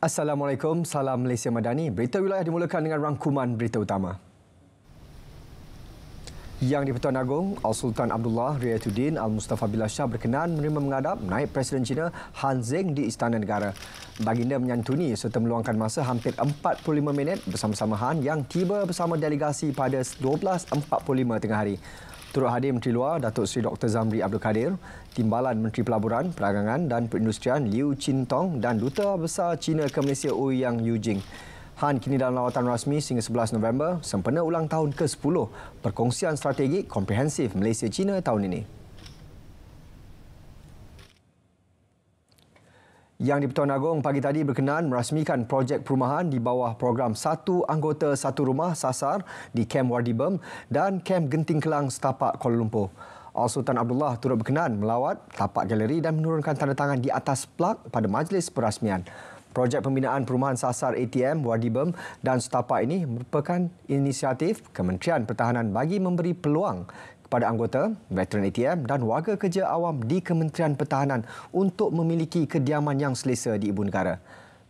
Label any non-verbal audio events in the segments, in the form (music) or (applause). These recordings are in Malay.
Assalamualaikum, salam Malaysia Madani. Berita wilayah dimulakan dengan rangkuman berita utama. Yang di-Pertuan Agong, Al-Sultan Abdullah Riyatuddin Al-Mustafa Billah Shah berkenan menerima mengadap naib Presiden China Han Zeng di Istana Negara. Baginda menyantuni serta meluangkan masa hampir 45 minit bersama-sama Han yang tiba bersama delegasi pada 12.45 tengah hari. Turut hadir Menteri Luar Datuk Seri Dr. Zamri Abdul Kadir, Timbalan Menteri Pelaburan, Perdagangan dan Perindustrian Liu Chin Tong dan Duta Besar China ke Malaysia Ouyang Yu Jing. Han kini dalam lawatan rasmi sehingga 11 November, sempena ulang tahun ke-10 Perkongsian Strategik Komprehensif Malaysia-China tahun ini. Yang di-Pertuan Agong pagi tadi berkenan merasmikan projek perumahan di bawah program Satu Anggota Satu Rumah Sasar di Kem Wardibem dan Kem Genting Kelang Setapak Kuala Lumpur. Al-Sultan Abdullah turut berkenan melawat tapak galeri dan menurunkan tanda tangan di atas plak pada majlis perasmian. Projek pembinaan perumahan sasar ATM Wardibem dan Setapak ini merupakan inisiatif Kementerian Pertahanan bagi memberi peluang kepada anggota, veteran ATM dan warga kerja awam di Kementerian Pertahanan untuk memiliki kediaman yang selesa di ibu negara.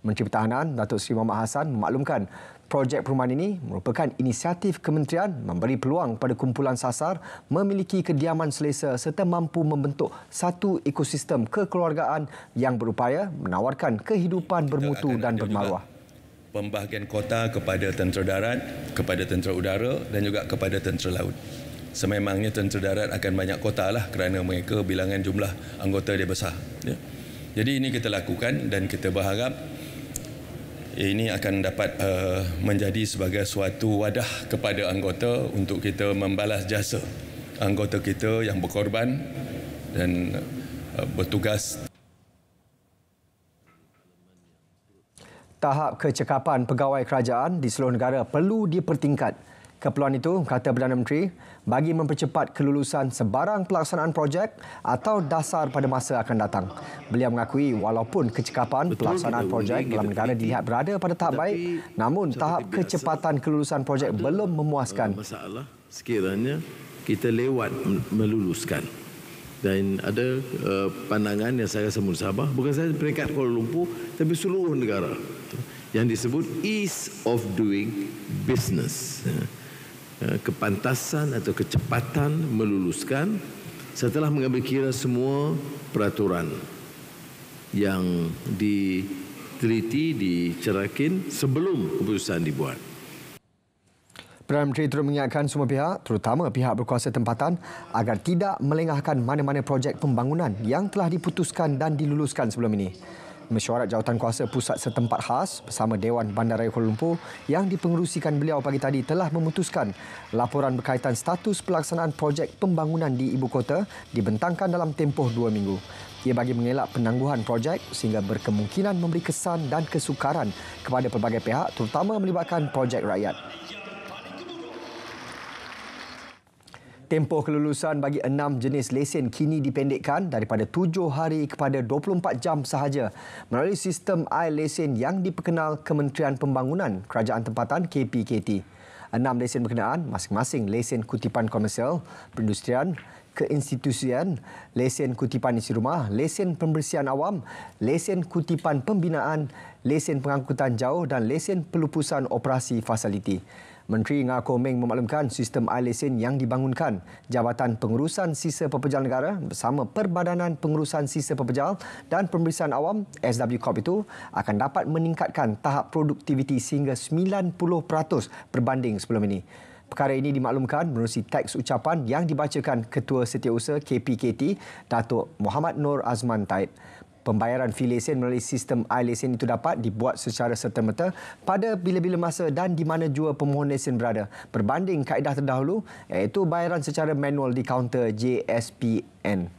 Menteri Pertahanan Datuk Seri Muhammad Hassan memaklumkan projek perumahan ini merupakan inisiatif kementerian memberi peluang kepada kumpulan sasar memiliki kediaman selesa serta mampu membentuk satu ekosistem kekeluargaan yang berupaya menawarkan kehidupan bermutu dan bermaruah. Pembahagian kota kepada tentera darat, kepada tentera udara dan juga kepada tentera laut sememangnya tentu darat akan banyak kota lah kerana mereka bilangan jumlah anggota dia besar. Ya. Jadi ini kita lakukan dan kita berharap eh, ini akan dapat uh, menjadi sebagai suatu wadah kepada anggota untuk kita membalas jasa anggota kita yang berkorban dan uh, bertugas. Tahap kecekapan pegawai kerajaan di seluruh negara perlu dipertingkat. Keperluan itu, kata Perdana Menteri, bagi mempercepat kelulusan sebarang pelaksanaan projek atau dasar pada masa akan datang. Beliau mengakui walaupun kecekapan pelaksanaan projek dalam negara dilihat berada pada tahap baik, namun tahap kecepatan kelulusan projek belum memuaskan. Masalah sekiranya kita lewat meluluskan dan ada eh, pandangan yang saya rasa Sabah bukan saja peringkat Kuala Lumpur tapi seluruh negara yang disebut ease of doing business. Eh, kepantasan atau kecepatan meluluskan setelah mengambil kira semua peraturan yang diteliti, dicerakin sebelum keputusan dibuat. Perdana Menteri itu mengingatkan semua pihak, terutama pihak berkuasa tempatan, agar tidak melengahkan mana-mana projek pembangunan yang telah diputuskan dan diluluskan sebelum ini mesyuarat jawatan kuasa pusat setempat khas bersama Dewan Bandaraya Kuala Lumpur yang dipengerusikan beliau pagi tadi telah memutuskan laporan berkaitan status pelaksanaan projek pembangunan di ibu kota dibentangkan dalam tempoh dua minggu. Ia bagi mengelak penangguhan projek sehingga berkemungkinan memberi kesan dan kesukaran kepada pelbagai pihak terutama melibatkan projek rakyat. tempoh kelulusan bagi enam jenis lesen kini dipendekkan daripada tujuh hari kepada 24 jam sahaja melalui sistem i-lesen yang diperkenal Kementerian Pembangunan Kerajaan Tempatan KPKT. Enam lesen berkenaan masing-masing lesen kutipan komersial, perindustrian, keinstitusian, lesen kutipan isi rumah, lesen pembersihan awam, lesen kutipan pembinaan, lesen pengangkutan jauh dan lesen pelupusan operasi fasiliti. Menteri Nga Ko Meng memaklumkan sistem air lesen yang dibangunkan Jabatan Pengurusan Sisa Pepejal Negara bersama Perbadanan Pengurusan Sisa Pepejal dan Pemeriksaan Awam SW Corp itu akan dapat meningkatkan tahap produktiviti sehingga 90% berbanding sebelum ini. Perkara ini dimaklumkan menerusi teks ucapan yang dibacakan Ketua Setiausaha KPKT, Datuk Muhammad Nur Azman Taib pembayaran fee lesen melalui sistem iLesen itu dapat dibuat secara serta-merta pada bila-bila masa dan di mana jua pemohon lesen berada berbanding kaedah terdahulu iaitu bayaran secara manual di kaunter JSPN.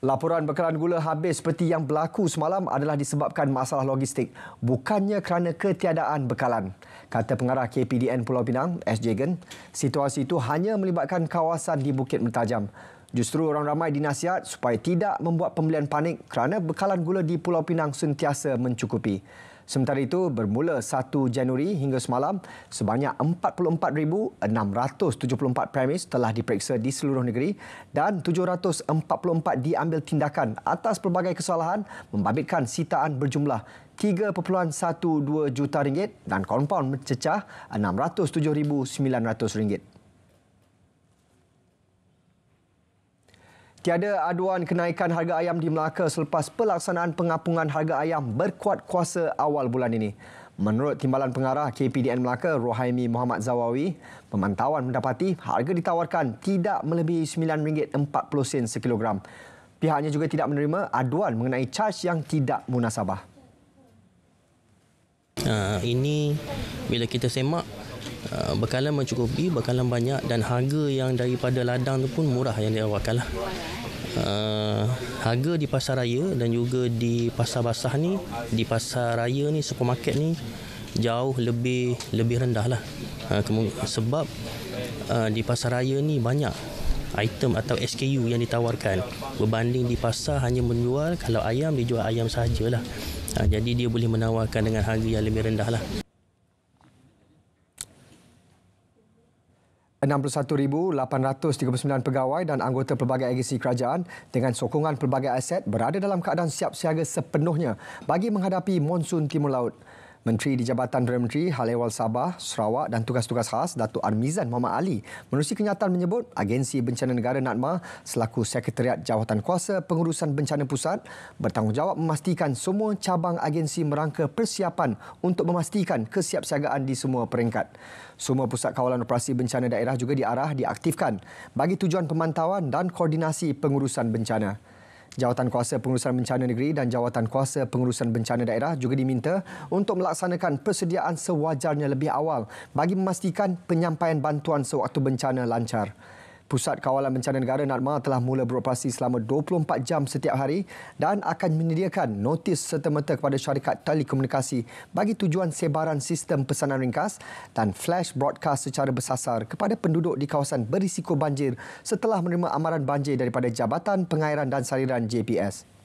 Laporan bekalan gula habis seperti yang berlaku semalam adalah disebabkan masalah logistik bukannya kerana ketiadaan bekalan. Kata pengarah KPDN Pulau Pinang, S. Jagan, situasi itu hanya melibatkan kawasan di Bukit Mentajam. Justru orang ramai dinasihat supaya tidak membuat pembelian panik kerana bekalan gula di Pulau Pinang sentiasa mencukupi. Sementara itu, bermula 1 Januari hingga semalam, sebanyak 44,674 premis telah diperiksa di seluruh negeri dan 744 diambil tindakan atas pelbagai kesalahan membabitkan sitaan berjumlah 3.12 juta ringgit dan kompaun mencecah 607,900 ringgit. Tiada aduan kenaikan harga ayam di Melaka selepas pelaksanaan pengapungan harga ayam berkuat kuasa awal bulan ini. Menurut Timbalan Pengarah KPDN Melaka, Rohaimi Muhammad Zawawi, pemantauan mendapati harga ditawarkan tidak melebihi RM9.40 sekilogram. Pihaknya juga tidak menerima aduan mengenai caj yang tidak munasabah. Uh, ini bila kita semak Ah, bekalan mencukupi, bekalan banyak dan harga yang daripada ladang tu pun murah yang diawakkan lah. Uh, harga di pasar raya dan juga di pasar basah ni, di pasar raya ni, supermarket ni jauh lebih lebih rendah lah. Uh, sebab uh, di pasar raya ni banyak item atau SKU yang ditawarkan berbanding di pasar hanya menjual kalau ayam dijual ayam sahajalah. Uh, jadi dia boleh menawarkan dengan harga yang lebih rendah lah. 61,839 pegawai dan anggota pelbagai agensi kerajaan dengan sokongan pelbagai aset berada dalam keadaan siap siaga sepenuhnya bagi menghadapi monsun timur laut. Menteri di Jabatan Perdana Menteri Hal Sabah, Sarawak dan tugas-tugas khas Datuk Armizan Muhammad Ali menerusi kenyataan menyebut Agensi Bencana Negara NADMA selaku Sekretariat Jawatan Kuasa Pengurusan Bencana Pusat bertanggungjawab memastikan semua cabang agensi merangka persiapan untuk memastikan kesiapsiagaan di semua peringkat semua pusat kawalan operasi bencana daerah juga diarah diaktifkan bagi tujuan pemantauan dan koordinasi pengurusan bencana. Jawatan Kuasa Pengurusan Bencana Negeri dan Jawatan Kuasa Pengurusan Bencana Daerah juga diminta untuk melaksanakan persediaan sewajarnya lebih awal bagi memastikan penyampaian bantuan sewaktu bencana lancar. Pusat Kawalan Bencana Negara Narma telah mula beroperasi selama 24 jam setiap hari dan akan menyediakan notis serta-merta kepada syarikat telekomunikasi bagi tujuan sebaran sistem pesanan ringkas dan flash broadcast secara bersasar kepada penduduk di kawasan berisiko banjir setelah menerima amaran banjir daripada Jabatan Pengairan dan Saliran JPS.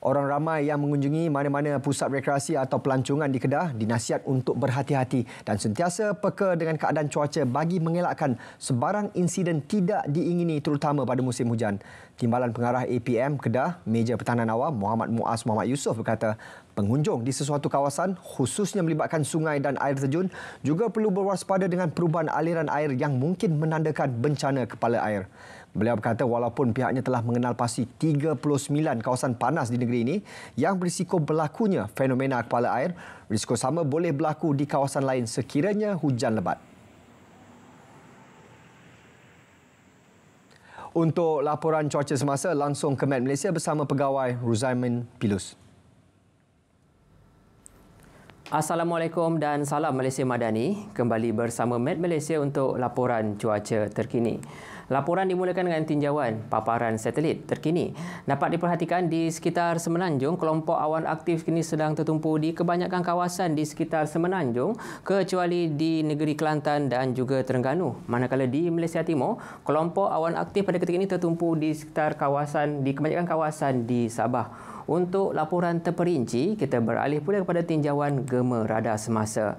Orang ramai yang mengunjungi mana-mana pusat rekreasi atau pelancongan di Kedah dinasihat untuk berhati-hati dan sentiasa peka dengan keadaan cuaca bagi mengelakkan sebarang insiden tidak diingini terutama pada musim hujan. Timbalan Pengarah APM Kedah, Meja Pertahanan Awam Muhammad Muaz Muhammad Yusof berkata, pengunjung di sesuatu kawasan khususnya melibatkan sungai dan air terjun juga perlu berwaspada dengan perubahan aliran air yang mungkin menandakan bencana kepala air. Beliau berkata walaupun pihaknya telah mengenal pasti 39 kawasan panas di negeri ini yang berisiko berlakunya fenomena kepala air, risiko sama boleh berlaku di kawasan lain sekiranya hujan lebat. Untuk laporan cuaca semasa langsung ke Met Malaysia bersama pegawai Ruzaimin Pilus. Assalamualaikum dan salam Malaysia Madani. Kembali bersama Met Malaysia untuk laporan cuaca terkini. Laporan dimulakan dengan tinjauan paparan satelit terkini. Dapat diperhatikan di sekitar Semenanjung, kelompok awan aktif kini sedang tertumpu di kebanyakan kawasan di sekitar Semenanjung kecuali di negeri Kelantan dan juga Terengganu. Manakala di Malaysia Timur, kelompok awan aktif pada ketika ini tertumpu di sekitar kawasan di kebanyakan kawasan di Sabah. Untuk laporan terperinci, kita beralih pula kepada tinjauan gema radar semasa.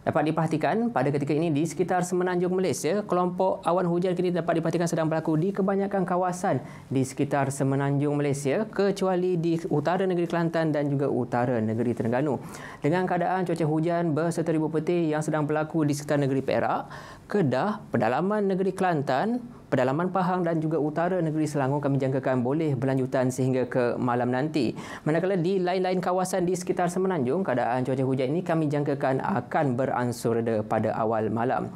Dapat diperhatikan pada ketika ini di sekitar Semenanjung Malaysia, kelompok awan hujan kini dapat diperhatikan sedang berlaku di kebanyakan kawasan di sekitar Semenanjung Malaysia kecuali di utara negeri Kelantan dan juga utara negeri Terengganu. Dengan keadaan cuaca hujan berserta ribu petir yang sedang berlaku di sekitar negeri Perak, Kedah, pedalaman negeri Kelantan, pedalaman Pahang dan juga utara negeri Selangor kami jangkakan boleh berlanjutan sehingga ke malam nanti. Manakala di lain-lain kawasan di sekitar Semenanjung, keadaan cuaca hujan ini kami jangkakan akan ber beransur pada awal malam.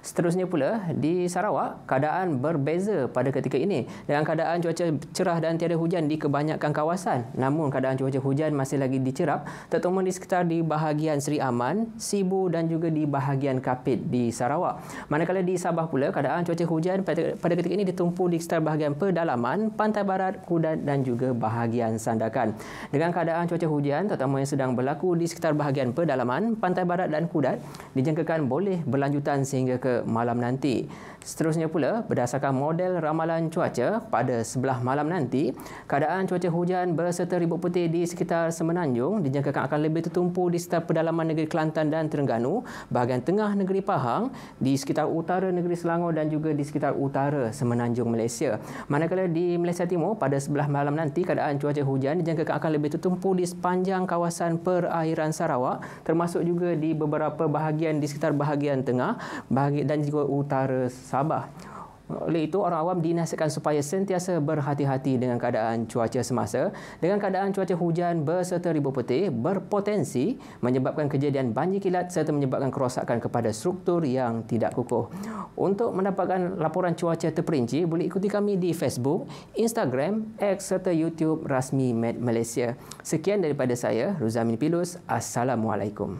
Seterusnya pula, di Sarawak, keadaan berbeza pada ketika ini. Dengan keadaan cuaca cerah dan tiada hujan di kebanyakan kawasan. Namun, keadaan cuaca hujan masih lagi dicerap, terutama di sekitar di bahagian Seri Aman, Sibu dan juga di bahagian Kapit di Sarawak. Manakala di Sabah pula, keadaan cuaca hujan pada ketika ini ditumpu di sekitar bahagian pedalaman, pantai barat, kudat dan juga bahagian sandakan. Dengan keadaan cuaca hujan, terutama yang sedang berlaku di sekitar bahagian pedalaman, pantai barat dan kudat, dijangkakan boleh berlanjutan sehingga ke ke malam nanti. Seterusnya pula, berdasarkan model ramalan cuaca pada sebelah malam nanti, keadaan cuaca hujan berserta ribut putih di sekitar Semenanjung dijangka akan lebih tertumpu di sekitar pedalaman negeri Kelantan dan Terengganu, bahagian tengah negeri Pahang, di sekitar utara negeri Selangor dan juga di sekitar utara Semenanjung Malaysia. Manakala di Malaysia Timur, pada sebelah malam nanti, keadaan cuaca hujan dijangka akan lebih tertumpu di sepanjang kawasan perairan Sarawak, termasuk juga di beberapa bahagian di sekitar bahagian tengah, bahagian langit dan juga utara Sabah. Oleh itu, orang awam dinasihatkan supaya sentiasa berhati-hati dengan keadaan cuaca semasa. Dengan keadaan cuaca hujan berserta ribu petir berpotensi menyebabkan kejadian banjir kilat serta menyebabkan kerosakan kepada struktur yang tidak kukuh. Untuk mendapatkan laporan cuaca terperinci, boleh ikuti kami di Facebook, Instagram, X serta YouTube rasmi Med Malaysia. Sekian daripada saya, Ruzamin Pilus. Assalamualaikum.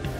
Thank you.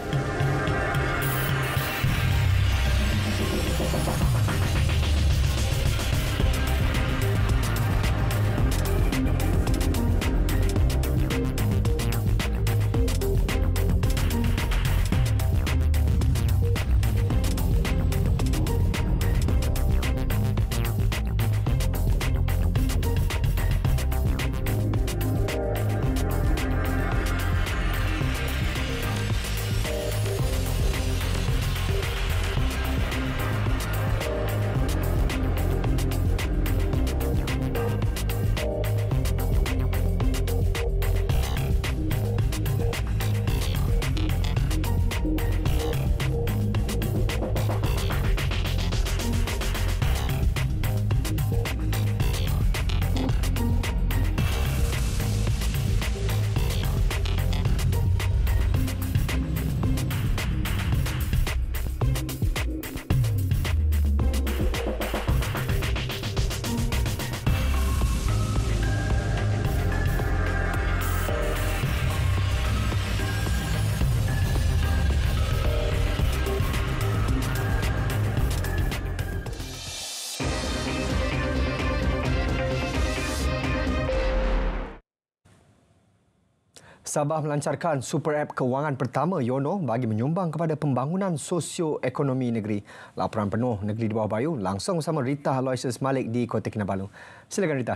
Sabah melancarkan super app kewangan pertama Yono bagi menyumbang kepada pembangunan sosioekonomi negeri. Laporan penuh negeri di bawah bayu langsung sama Rita Aloysius Malik di Kota Kinabalu. Silakan Rita.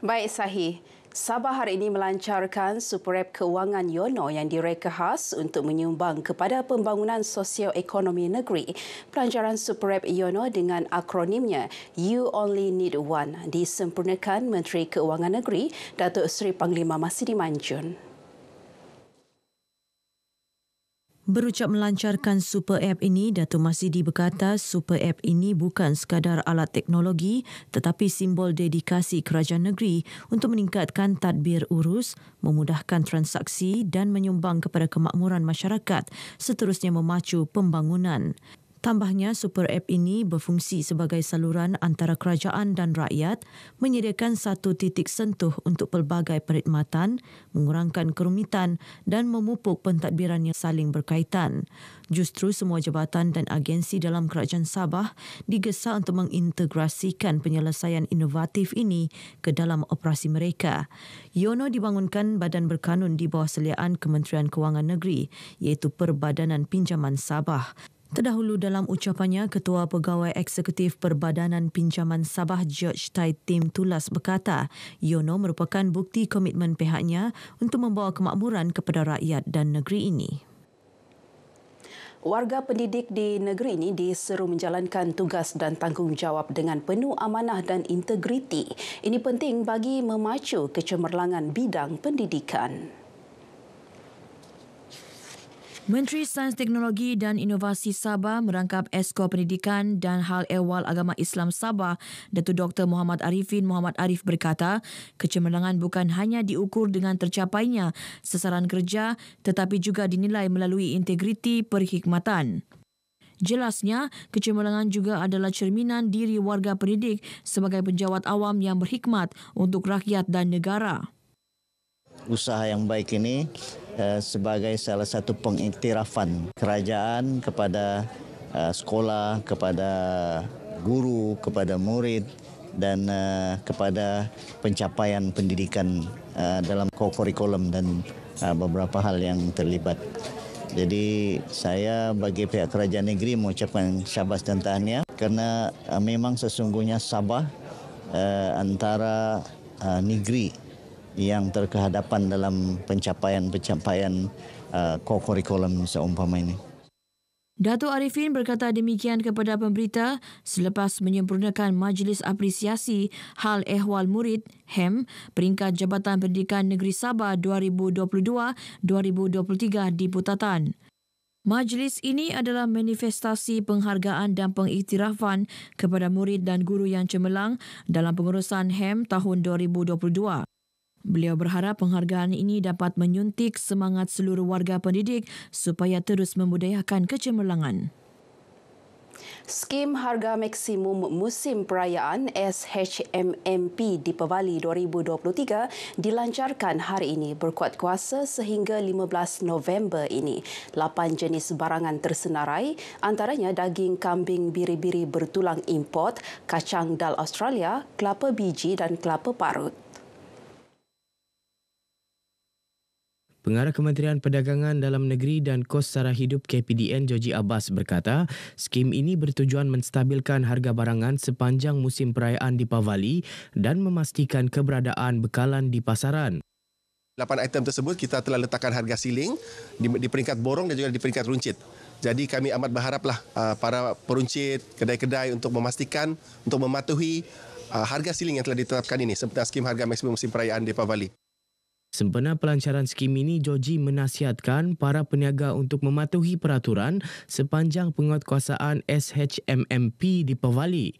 Baik Sahih, Sabah hari ini melancarkan SuperApp Keuangan Yono yang direka khas untuk menyumbang kepada pembangunan sosioekonomi negeri. Pelancaran SuperApp Yono dengan akronimnya You Only Need One disempurnakan Menteri Keuangan Negeri Datuk Seri Panglima Masidi Manjun. Berucap melancarkan Super App ini, Datuk Masidi berkata Super App ini bukan sekadar alat teknologi tetapi simbol dedikasi kerajaan negeri untuk meningkatkan tadbir urus, memudahkan transaksi dan menyumbang kepada kemakmuran masyarakat seterusnya memacu pembangunan. Tambahnya, Super App ini berfungsi sebagai saluran antara kerajaan dan rakyat, menyediakan satu titik sentuh untuk pelbagai perkhidmatan, mengurangkan kerumitan dan memupuk pentadbiran yang saling berkaitan. Justru semua jabatan dan agensi dalam Kerajaan Sabah digesa untuk mengintegrasikan penyelesaian inovatif ini ke dalam operasi mereka. Yono dibangunkan badan berkanun di bawah seliaan Kementerian Kewangan Negeri iaitu Perbadanan Pinjaman Sabah. Terdahulu dalam ucapannya, Ketua Pegawai Eksekutif Perbadanan Pinjaman Sabah George Tai Tim Tulas berkata, Yono merupakan bukti komitmen pihaknya untuk membawa kemakmuran kepada rakyat dan negeri ini. Warga pendidik di negeri ini diseru menjalankan tugas dan tanggungjawab dengan penuh amanah dan integriti. Ini penting bagi memacu kecemerlangan bidang pendidikan. Menteri Sains Teknologi dan Inovasi Sabah merangkap Esko Pendidikan dan Hal Ehwal Agama Islam Sabah, Datuk Dr. Muhammad Arifin Muhammad Arif berkata, kecemerlangan bukan hanya diukur dengan tercapainya sasaran kerja tetapi juga dinilai melalui integriti perkhidmatan. Jelasnya, kecemerlangan juga adalah cerminan diri warga pendidik sebagai penjawat awam yang berhikmat untuk rakyat dan negara. Usaha yang baik ini Eh, sebagai salah satu pengiktirafan kerajaan kepada eh, sekolah, kepada guru, kepada murid dan eh, kepada pencapaian pendidikan dalam kurikulum dan beberapa hal yang terlibat. Jadi saya bagi pihak kerajaan negeri mengucapkan syabas dan tahniah kerana memang sesungguhnya Sabah antara negeri yang terkehadapan dalam pencapaian-pencapaian uh, core curriculum seumpama ini. Datuk Arifin berkata demikian kepada pemberita selepas menyempurnakan Majlis Apresiasi Hal Ehwal Murid HEM peringkat Jabatan Pendidikan Negeri Sabah 2022-2023 di Putatan. Majlis ini adalah manifestasi penghargaan dan pengiktirafan kepada murid dan guru yang cemerlang dalam pengurusan HEM tahun 2022. Beliau berharap penghargaan ini dapat menyuntik semangat seluruh warga pendidik supaya terus membudayakan kecemerlangan. Skim Harga Maksimum Musim Perayaan SHMMP di Pevali 2023 dilancarkan hari ini berkuat kuasa sehingga 15 November ini. Lapan jenis barangan tersenarai antaranya daging kambing biri-biri bertulang import, kacang dal Australia, kelapa biji dan kelapa parut. Pengarah Kementerian Perdagangan Dalam Negeri dan Kos Sara Hidup KPDN Joji Abbas berkata, skim ini bertujuan menstabilkan harga barangan sepanjang musim perayaan di Pavali dan memastikan keberadaan bekalan di pasaran. 8 item tersebut kita telah letakkan harga siling di, di peringkat borong dan juga di peringkat runcit. Jadi kami amat berharaplah uh, para peruncit, kedai-kedai untuk memastikan, untuk mematuhi uh, harga siling yang telah ditetapkan ini seperti skim harga maksimum musim perayaan Depa Bali. Sempena pelancaran skim ini, Joji menasihatkan para peniaga untuk mematuhi peraturan sepanjang penguatkuasaan SHMMP di Pavali.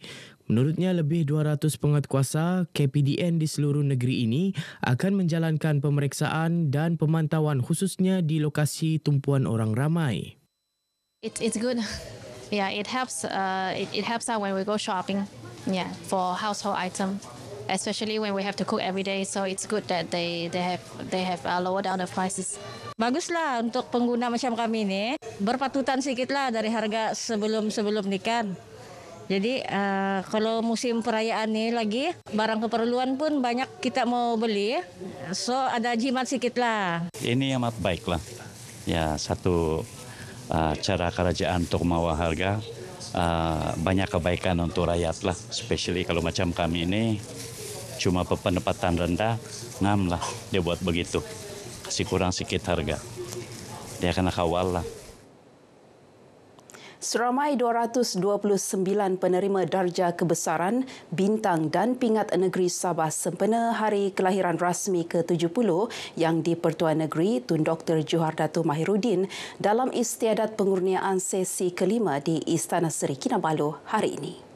Menurutnya, lebih 200 penguatkuasa KPDN di seluruh negeri ini akan menjalankan pemeriksaan dan pemantauan khususnya di lokasi tumpuan orang ramai. It's it's good. (laughs) Yeah, it helps. Uh, it, it helps us when we go shopping. Yeah, for household item especially when we have to cook every day. So it's good that they they have they have uh, lowered down the prices. Baguslah untuk pengguna macam kami ini berpatutan sikitlah dari harga sebelum sebelum nikah. Jadi uh, kalau musim perayaan ini lagi barang keperluan pun banyak kita mau beli, so ada jimat sikitlah. Ini amat baiklah. Ya satu uh, cara kerajaan untuk mawa harga. Uh, banyak kebaikan untuk rakyat lah, especially kalau macam kami ini cuma pendapatan rendah ngam lah dia buat begitu kasih kurang sikit harga dia kena kawal lah Seramai 229 penerima darjah kebesaran bintang dan pingat negeri Sabah sempena hari kelahiran rasmi ke-70 yang di-Pertuan Negeri Tun Dr Johar Datu Mahirudin dalam istiadat pengurniaan sesi kelima di Istana Seri Kinabalu hari ini.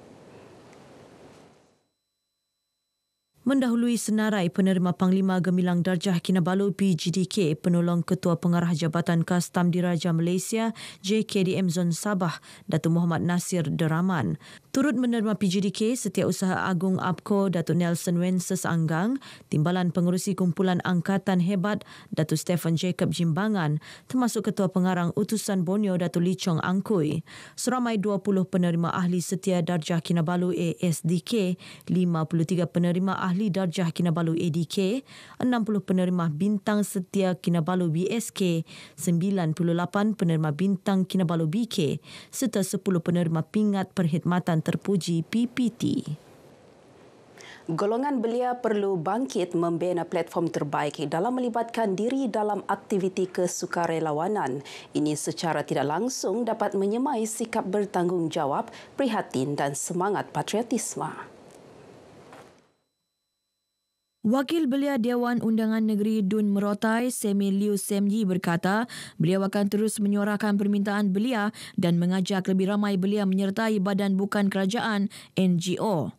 mendahului senarai penerima Panglima Gemilang Darjah Kinabalu PGDK penolong Ketua Pengarah Jabatan Kastam Diraja Malaysia JKDM Zon Sabah Datuk Muhammad Nasir Deraman. Turut menerima PGDK, Setiausaha Agung APCO Datuk Nelson Wences Anggang, Timbalan Pengurusi Kumpulan Angkatan Hebat Datuk Stephen Jacob Jimbangan, termasuk Ketua Pengarang Utusan Borneo Datuk Lee Chong Angkui, seramai 20 penerima ahli setia darjah Kinabalu ASDK, 53 penerima ahli darjah Kinabalu ADK, 60 penerima bintang setia Kinabalu BSK, 98 penerima bintang Kinabalu BK, serta 10 penerima pingat perkhidmatan terpuji PPT. Golongan belia perlu bangkit membina platform terbaik dalam melibatkan diri dalam aktiviti kesukarelawanan. Ini secara tidak langsung dapat menyemai sikap bertanggungjawab, prihatin dan semangat patriotisme. Wakil Belia Dewan Undangan Negeri Dun Merotai, Semi Liu Semji berkata, beliau akan terus menyuarakan permintaan belia dan mengajak lebih ramai belia menyertai badan bukan kerajaan NGO.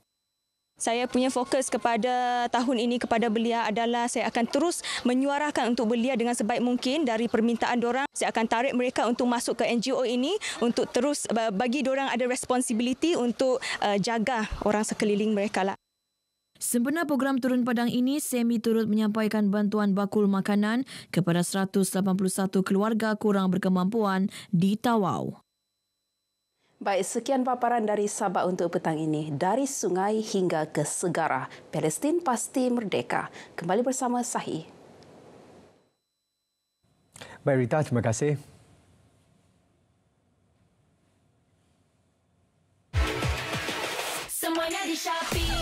Saya punya fokus kepada tahun ini kepada belia adalah saya akan terus menyuarakan untuk belia dengan sebaik mungkin dari permintaan orang. Saya akan tarik mereka untuk masuk ke NGO ini untuk terus bagi orang ada responsibiliti untuk uh, jaga orang sekeliling mereka lah. Sempena program Turun Padang ini, SEMI turut menyampaikan bantuan bakul makanan kepada 181 keluarga kurang berkemampuan di Tawau. Baik, sekian paparan dari Sabah untuk petang ini. Dari sungai hingga ke segara, Palestin pasti merdeka. Kembali bersama Sahih. Baik Rita, terima kasih. Semuanya di Shopee.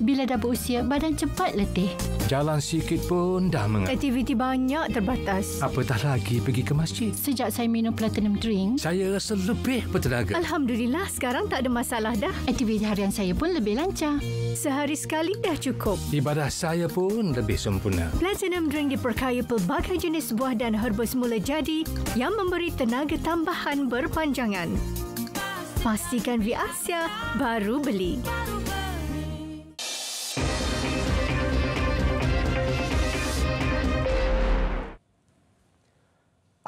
bila dah berusia, badan cepat letih. Jalan sikit pun dah mengap. Aktiviti banyak terbatas. Apatah lagi pergi ke masjid. Sejak saya minum platinum drink, saya rasa lebih bertenaga. Alhamdulillah, sekarang tak ada masalah dah. Aktiviti harian saya pun lebih lancar. Sehari sekali dah cukup. Ibadah saya pun lebih sempurna. Platinum drink diperkaya pelbagai jenis buah dan herba semula jadi yang memberi tenaga tambahan berpanjangan. Pastikan via Asia baru beli. Baru beli.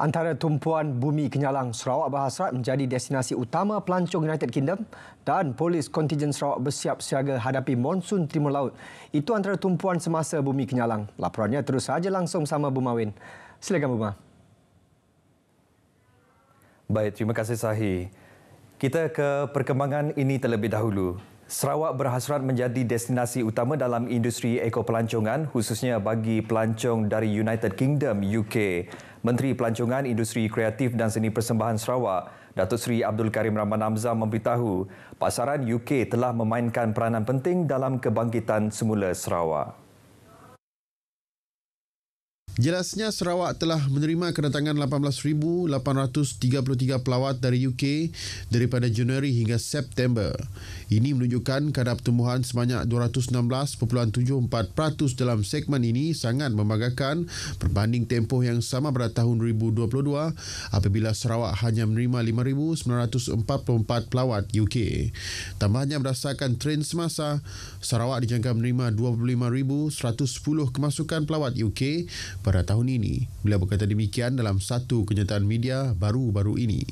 Antara tumpuan bumi Kenyalang, Sarawak Berhasrat menjadi destinasi utama pelancong United Kingdom dan polis kontijen Sarawak bersiap siaga hadapi monsun timur laut. Itu antara tumpuan semasa bumi Kenyalang. Laporannya terus saja langsung sama Buma Win. Silakan Buma. Baik, terima kasih Sahih. Kita ke perkembangan ini terlebih dahulu. Sarawak berhasrat menjadi destinasi utama dalam industri ekopelancongan khususnya bagi pelancong dari United Kingdom UK. Menteri Pelancongan Industri Kreatif dan Seni Persembahan Sarawak, Datuk Seri Abdul Karim Rahman Hamzah memberitahu, pasaran UK telah memainkan peranan penting dalam kebangkitan semula Sarawak. Jelasnya Sarawak telah menerima kedatangan 18,833 pelawat dari UK daripada Januari hingga September. Ini menunjukkan kadar pertumbuhan sebanyak 216.74% dalam segmen ini sangat membanggakan berbanding tempoh yang sama pada tahun 2022 apabila Sarawak hanya menerima 5,944 pelawat UK. Tambahnya berdasarkan tren semasa, Sarawak dijangka menerima 25,110 kemasukan pelawat UK pada tahun ini. Beliau berkata demikian dalam satu kenyataan media baru-baru ini.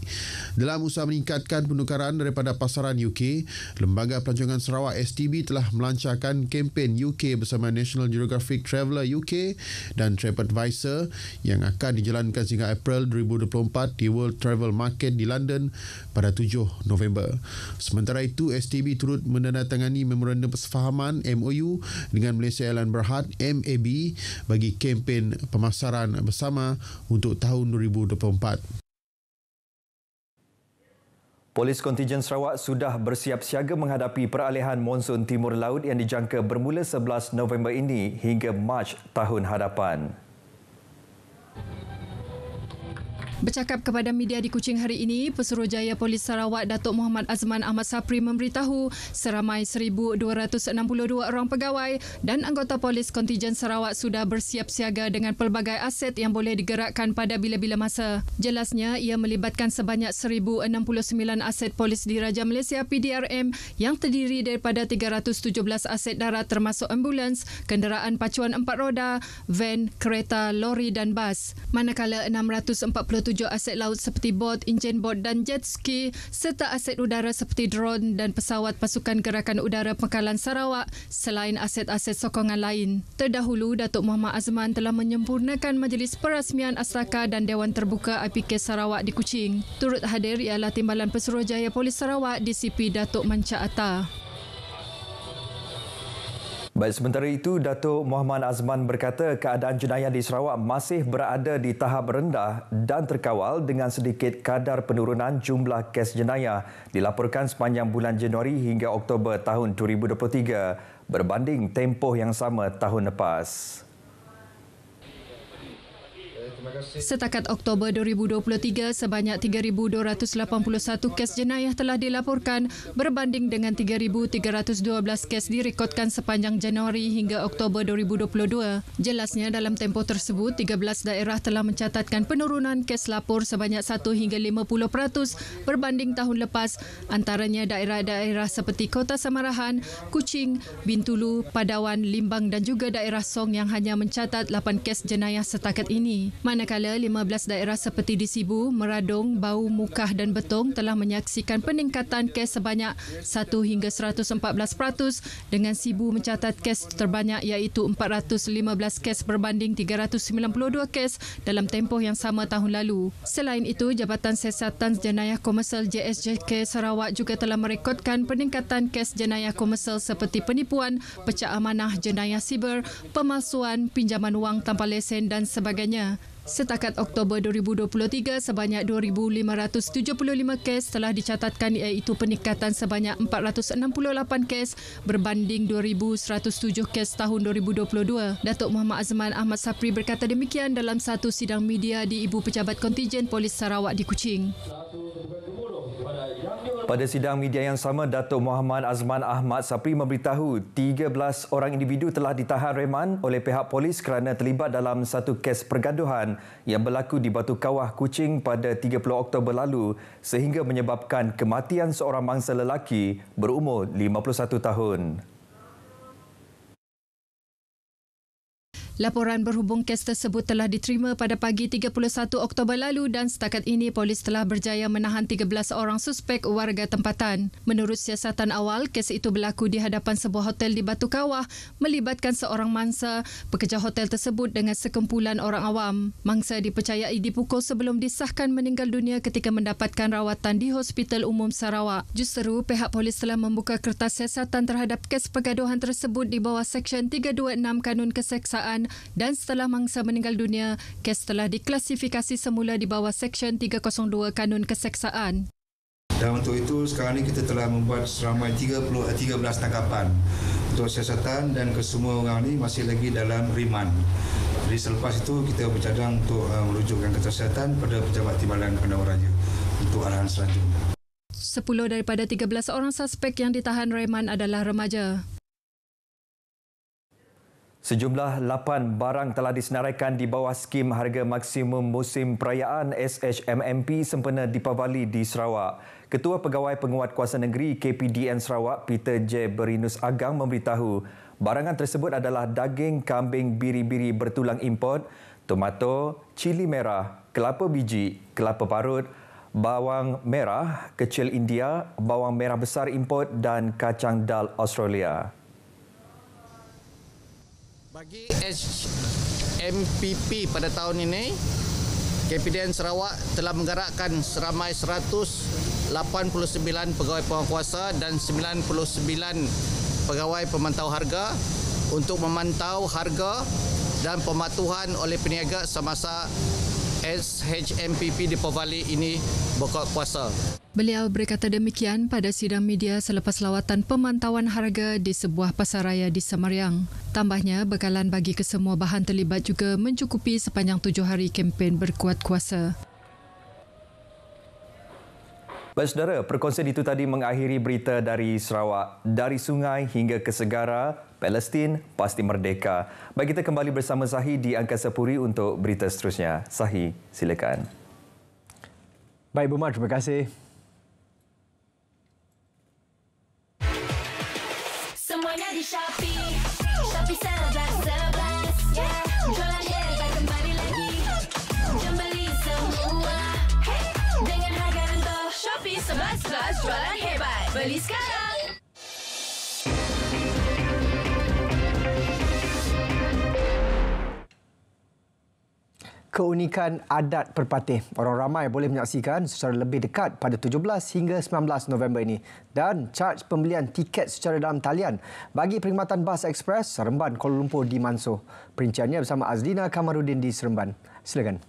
Dalam usaha meningkatkan penukaran daripada pasaran UK, Lembaga Pelancongan Sarawak STB telah melancarkan kempen UK bersama National Geographic Traveller UK dan TripAdvisor yang akan dijalankan sehingga April 2024 di World Travel Market di London pada 7 November. Sementara itu, STB turut menandatangani memorandum persefahaman kesepahaman MOU dengan Malaysia Airlines Berhad MAB bagi kempen pemasaran bersama untuk tahun 2024. Polis kontijen Sarawak sudah bersiap siaga menghadapi peralihan monsun timur laut yang dijangka bermula 11 November ini hingga Mac tahun hadapan. Bercakap kepada media di Kuching hari ini, Pesuruhjaya Polis Sarawak Datuk Muhammad Azman Ahmad Sapri memberitahu seramai 1,262 orang pegawai dan anggota polis kontijen Sarawak sudah bersiap siaga dengan pelbagai aset yang boleh digerakkan pada bila-bila masa. Jelasnya, ia melibatkan sebanyak 1,069 aset polis di Raja Malaysia PDRM yang terdiri daripada 317 aset darat termasuk ambulans, kenderaan pacuan empat roda, van, kereta, lori dan bas. Manakala 647 tujuh aset laut seperti bot, enjin bot dan jet ski serta aset udara seperti drone dan pesawat pasukan gerakan udara pengkalan Sarawak selain aset-aset sokongan lain. Terdahulu, Datuk Muhammad Azman telah menyempurnakan Majlis Perasmian Astaka dan Dewan Terbuka IPK Sarawak di Kuching. Turut hadir ialah Timbalan Pesuruhjaya Polis Sarawak DCP Datuk Manca Atta. Baik, sementara itu Datuk Muhammad Azman berkata keadaan jenayah di Sarawak masih berada di tahap rendah dan terkawal dengan sedikit kadar penurunan jumlah kes jenayah dilaporkan sepanjang bulan Januari hingga Oktober tahun 2023 berbanding tempoh yang sama tahun lepas. Setakat Oktober 2023, sebanyak 3,281 kes jenayah telah dilaporkan berbanding dengan 3,312 kes direkodkan sepanjang Januari hingga Oktober 2022. Jelasnya dalam tempoh tersebut, 13 daerah telah mencatatkan penurunan kes lapor sebanyak 1 hingga 50% berbanding tahun lepas antaranya daerah-daerah seperti Kota Samarahan, Kuching, Bintulu, Padawan, Limbang dan juga daerah Song yang hanya mencatat 8 kes jenayah setakat ini. Manakala 15 daerah seperti di Sibu, Meradong, Bau Mukah dan Betong telah menyaksikan peningkatan kes sebanyak 1 hingga 114% peratus dengan Sibu mencatat kes terbanyak iaitu 415 kes berbanding 392 kes dalam tempoh yang sama tahun lalu. Selain itu, Jabatan Siasatan Jenayah Komersial JSJK Sarawak juga telah merekodkan peningkatan kes jenayah komersial seperti penipuan, pecah amanah, jenayah siber, pemalsuan, pinjaman wang tanpa lesen dan sebagainya. Setakat Oktober 2023, sebanyak 2,575 kes telah dicatatkan iaitu peningkatan sebanyak 468 kes berbanding 2,107 kes tahun 2022. Datuk Muhammad Azman Ahmad Sapri berkata demikian dalam satu sidang media di Ibu Pejabat Kontijen Polis Sarawak di Kuching. Satu, dua, dua, dua, dua, dua, dua, dua. Pada sidang media yang sama, Datuk Muhammad Azman Ahmad Sapri memberitahu 13 orang individu telah ditahan reman oleh pihak polis kerana terlibat dalam satu kes pergaduhan yang berlaku di Batu Kawah Kuching pada 30 Oktober lalu sehingga menyebabkan kematian seorang mangsa lelaki berumur 51 tahun. Laporan berhubung kes tersebut telah diterima pada pagi 31 Oktober lalu dan setakat ini polis telah berjaya menahan 13 orang suspek warga tempatan. Menurut siasatan awal, kes itu berlaku di hadapan sebuah hotel di Batu Kawah melibatkan seorang mangsa pekerja hotel tersebut dengan sekumpulan orang awam. Mangsa dipercayai dipukul sebelum disahkan meninggal dunia ketika mendapatkan rawatan di Hospital Umum Sarawak. Justeru, pihak polis telah membuka kertas siasatan terhadap kes pergaduhan tersebut di bawah Seksyen 326 Kanun Keseksaan dan setelah mangsa meninggal dunia, kes telah diklasifikasi semula di bawah Seksyen 302 Kanun Keseksaan. Dan untuk itu sekarang ini kita telah membuat seramai 30, 13 eh, tangkapan untuk siasatan dan kesemua orang ini masih lagi dalam riman. Jadi selepas itu kita bercadang untuk uh, eh, merujukkan ke kesihatan pada pejabat timbalan pendawa raja untuk arahan selanjutnya. 10 daripada 13 orang suspek yang ditahan Rehman adalah remaja. Sejumlah 8 barang telah disenaraikan di bawah skim harga maksimum musim perayaan SHMMP sempena Deepavali di Sarawak. Ketua Pegawai Penguat Kuasa Negeri KPDN Sarawak Peter J. Berinus Agang memberitahu barangan tersebut adalah daging kambing biri-biri bertulang import, tomato, cili merah, kelapa biji, kelapa parut, bawang merah kecil India, bawang merah besar import dan kacang dal Australia. Bagi HMPP pada tahun ini, KPDN Sarawak telah menggerakkan seramai 189 pegawai penguasa dan 99 pegawai pemantau harga untuk memantau harga dan pematuhan oleh peniaga semasa SHMPP di Povali ini berkuat kuasa. Beliau berkata demikian pada sidang media selepas lawatan pemantauan harga di sebuah pasaraya di Semariang. Tambahnya, bekalan bagi kesemua bahan terlibat juga mencukupi sepanjang tujuh hari kempen berkuat kuasa. Baik saudara, perkongsian itu tadi mengakhiri berita dari Sarawak. Dari sungai hingga ke segara, Palestin pasti merdeka. Baik kita kembali bersama Sahi di Angkasa Puri untuk berita seterusnya. Sahi, silakan. Baik, Bumar, terima kasih. Semuanya di Shopee. Shopee sale best sale. Beli sekarang! keunikan adat perpatih. Orang ramai boleh menyaksikan secara lebih dekat pada 17 hingga 19 November ini. Dan charge pembelian tiket secara dalam talian bagi perkhidmatan bas ekspres Seremban Kuala Lumpur di Mansur. Perinciannya bersama Azlina Kamarudin di Seremban. Silakan.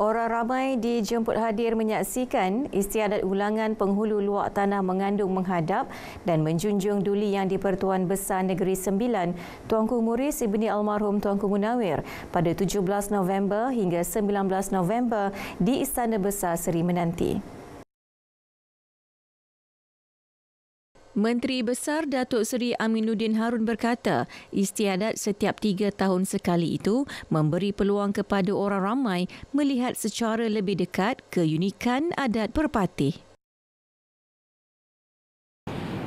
orang ramai dijemput hadir menyaksikan istiadat ulangan penghulu luak tanah mengandung menghadap dan menjunjung duli yang dipertuan Besar Negeri Sembilan, Tuanku Muris Ibni Almarhum Tuanku Munawir pada 17 November hingga 19 November di Istana Besar Seri Menanti. Menteri Besar Datuk Seri Aminuddin Harun berkata, istiadat setiap tiga tahun sekali itu memberi peluang kepada orang ramai melihat secara lebih dekat keunikan adat perpatih.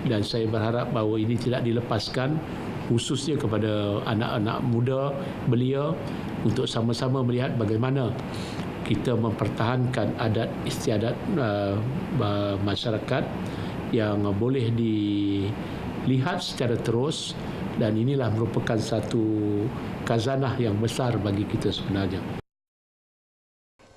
Dan saya berharap bahawa ini tidak dilepaskan khususnya kepada anak-anak muda belia untuk sama-sama melihat bagaimana kita mempertahankan adat istiadat uh, masyarakat masyarakat yang boleh dilihat secara terus dan inilah merupakan satu kazanah yang besar bagi kita sebenarnya.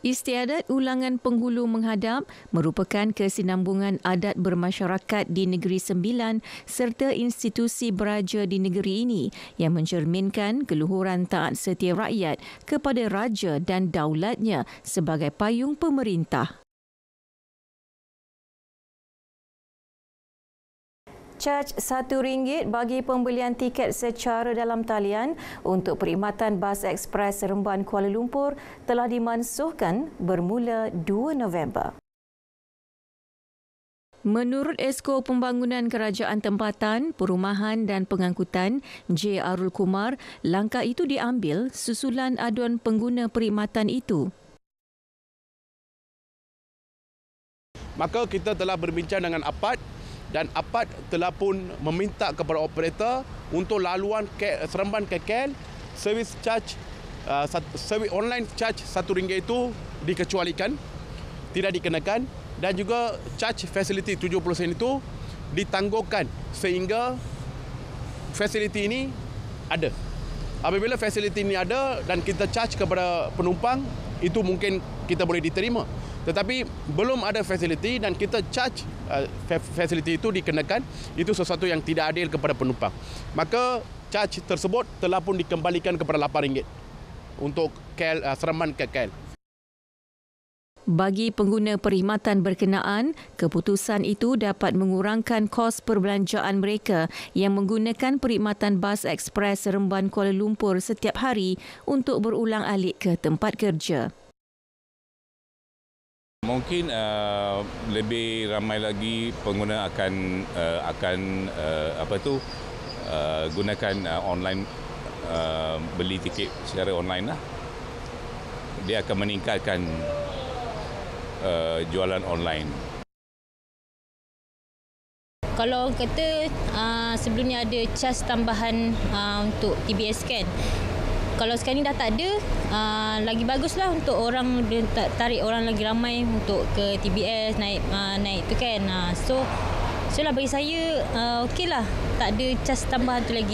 Istiadat ulangan penghulu menghadap merupakan kesinambungan adat bermasyarakat di Negeri Sembilan serta institusi beraja di negeri ini yang mencerminkan keluhuran taat setia rakyat kepada raja dan daulatnya sebagai payung pemerintah. dicaj RM1 bagi pembelian tiket secara dalam talian untuk perkhidmatan Bas Ekspres Seremban Kuala Lumpur telah dimansuhkan bermula 2 November. Menurut Esko Pembangunan Kerajaan Tempatan, Perumahan dan Pengangkutan, J. Arul Kumar, langkah itu diambil susulan aduan pengguna perkhidmatan itu. Maka kita telah berbincang dengan APAT dan APAT telah pun meminta kepada operator untuk laluan ke, seremban KKL servis charge uh, servis online charge RM1 itu dikecualikan tidak dikenakan dan juga charge facility 70 sen itu ditangguhkan sehingga facility ini ada apabila facility ini ada dan kita charge kepada penumpang itu mungkin kita boleh diterima tetapi belum ada fasiliti dan kita charge uh, fasiliti itu dikenakan itu sesuatu yang tidak adil kepada penumpang maka charge tersebut telah pun dikembalikan kepada RM8 untuk KL uh, Seremban ke KL bagi pengguna perkhidmatan berkenaan, keputusan itu dapat mengurangkan kos perbelanjaan mereka yang menggunakan perkhidmatan bas ekspres Seremban Kuala Lumpur setiap hari untuk berulang-alik ke tempat kerja. Mungkin uh, lebih ramai lagi pengguna akan uh, akan uh, apa tu uh, gunakan uh, online uh, beli tiket secara online lah. Dia akan meningkatkan uh, jualan online. Kalau kata uh, sebelumnya ada cas tambahan uh, untuk TBS kan, kalau sekarang ni dah tak ada, aa, ah, lagi baguslah untuk orang tarik orang lagi ramai untuk ke TBS naik aa, ah, naik tu kan. Aa, ah, so so lah bagi saya uh, okeylah tak ada cas tambahan tu lagi.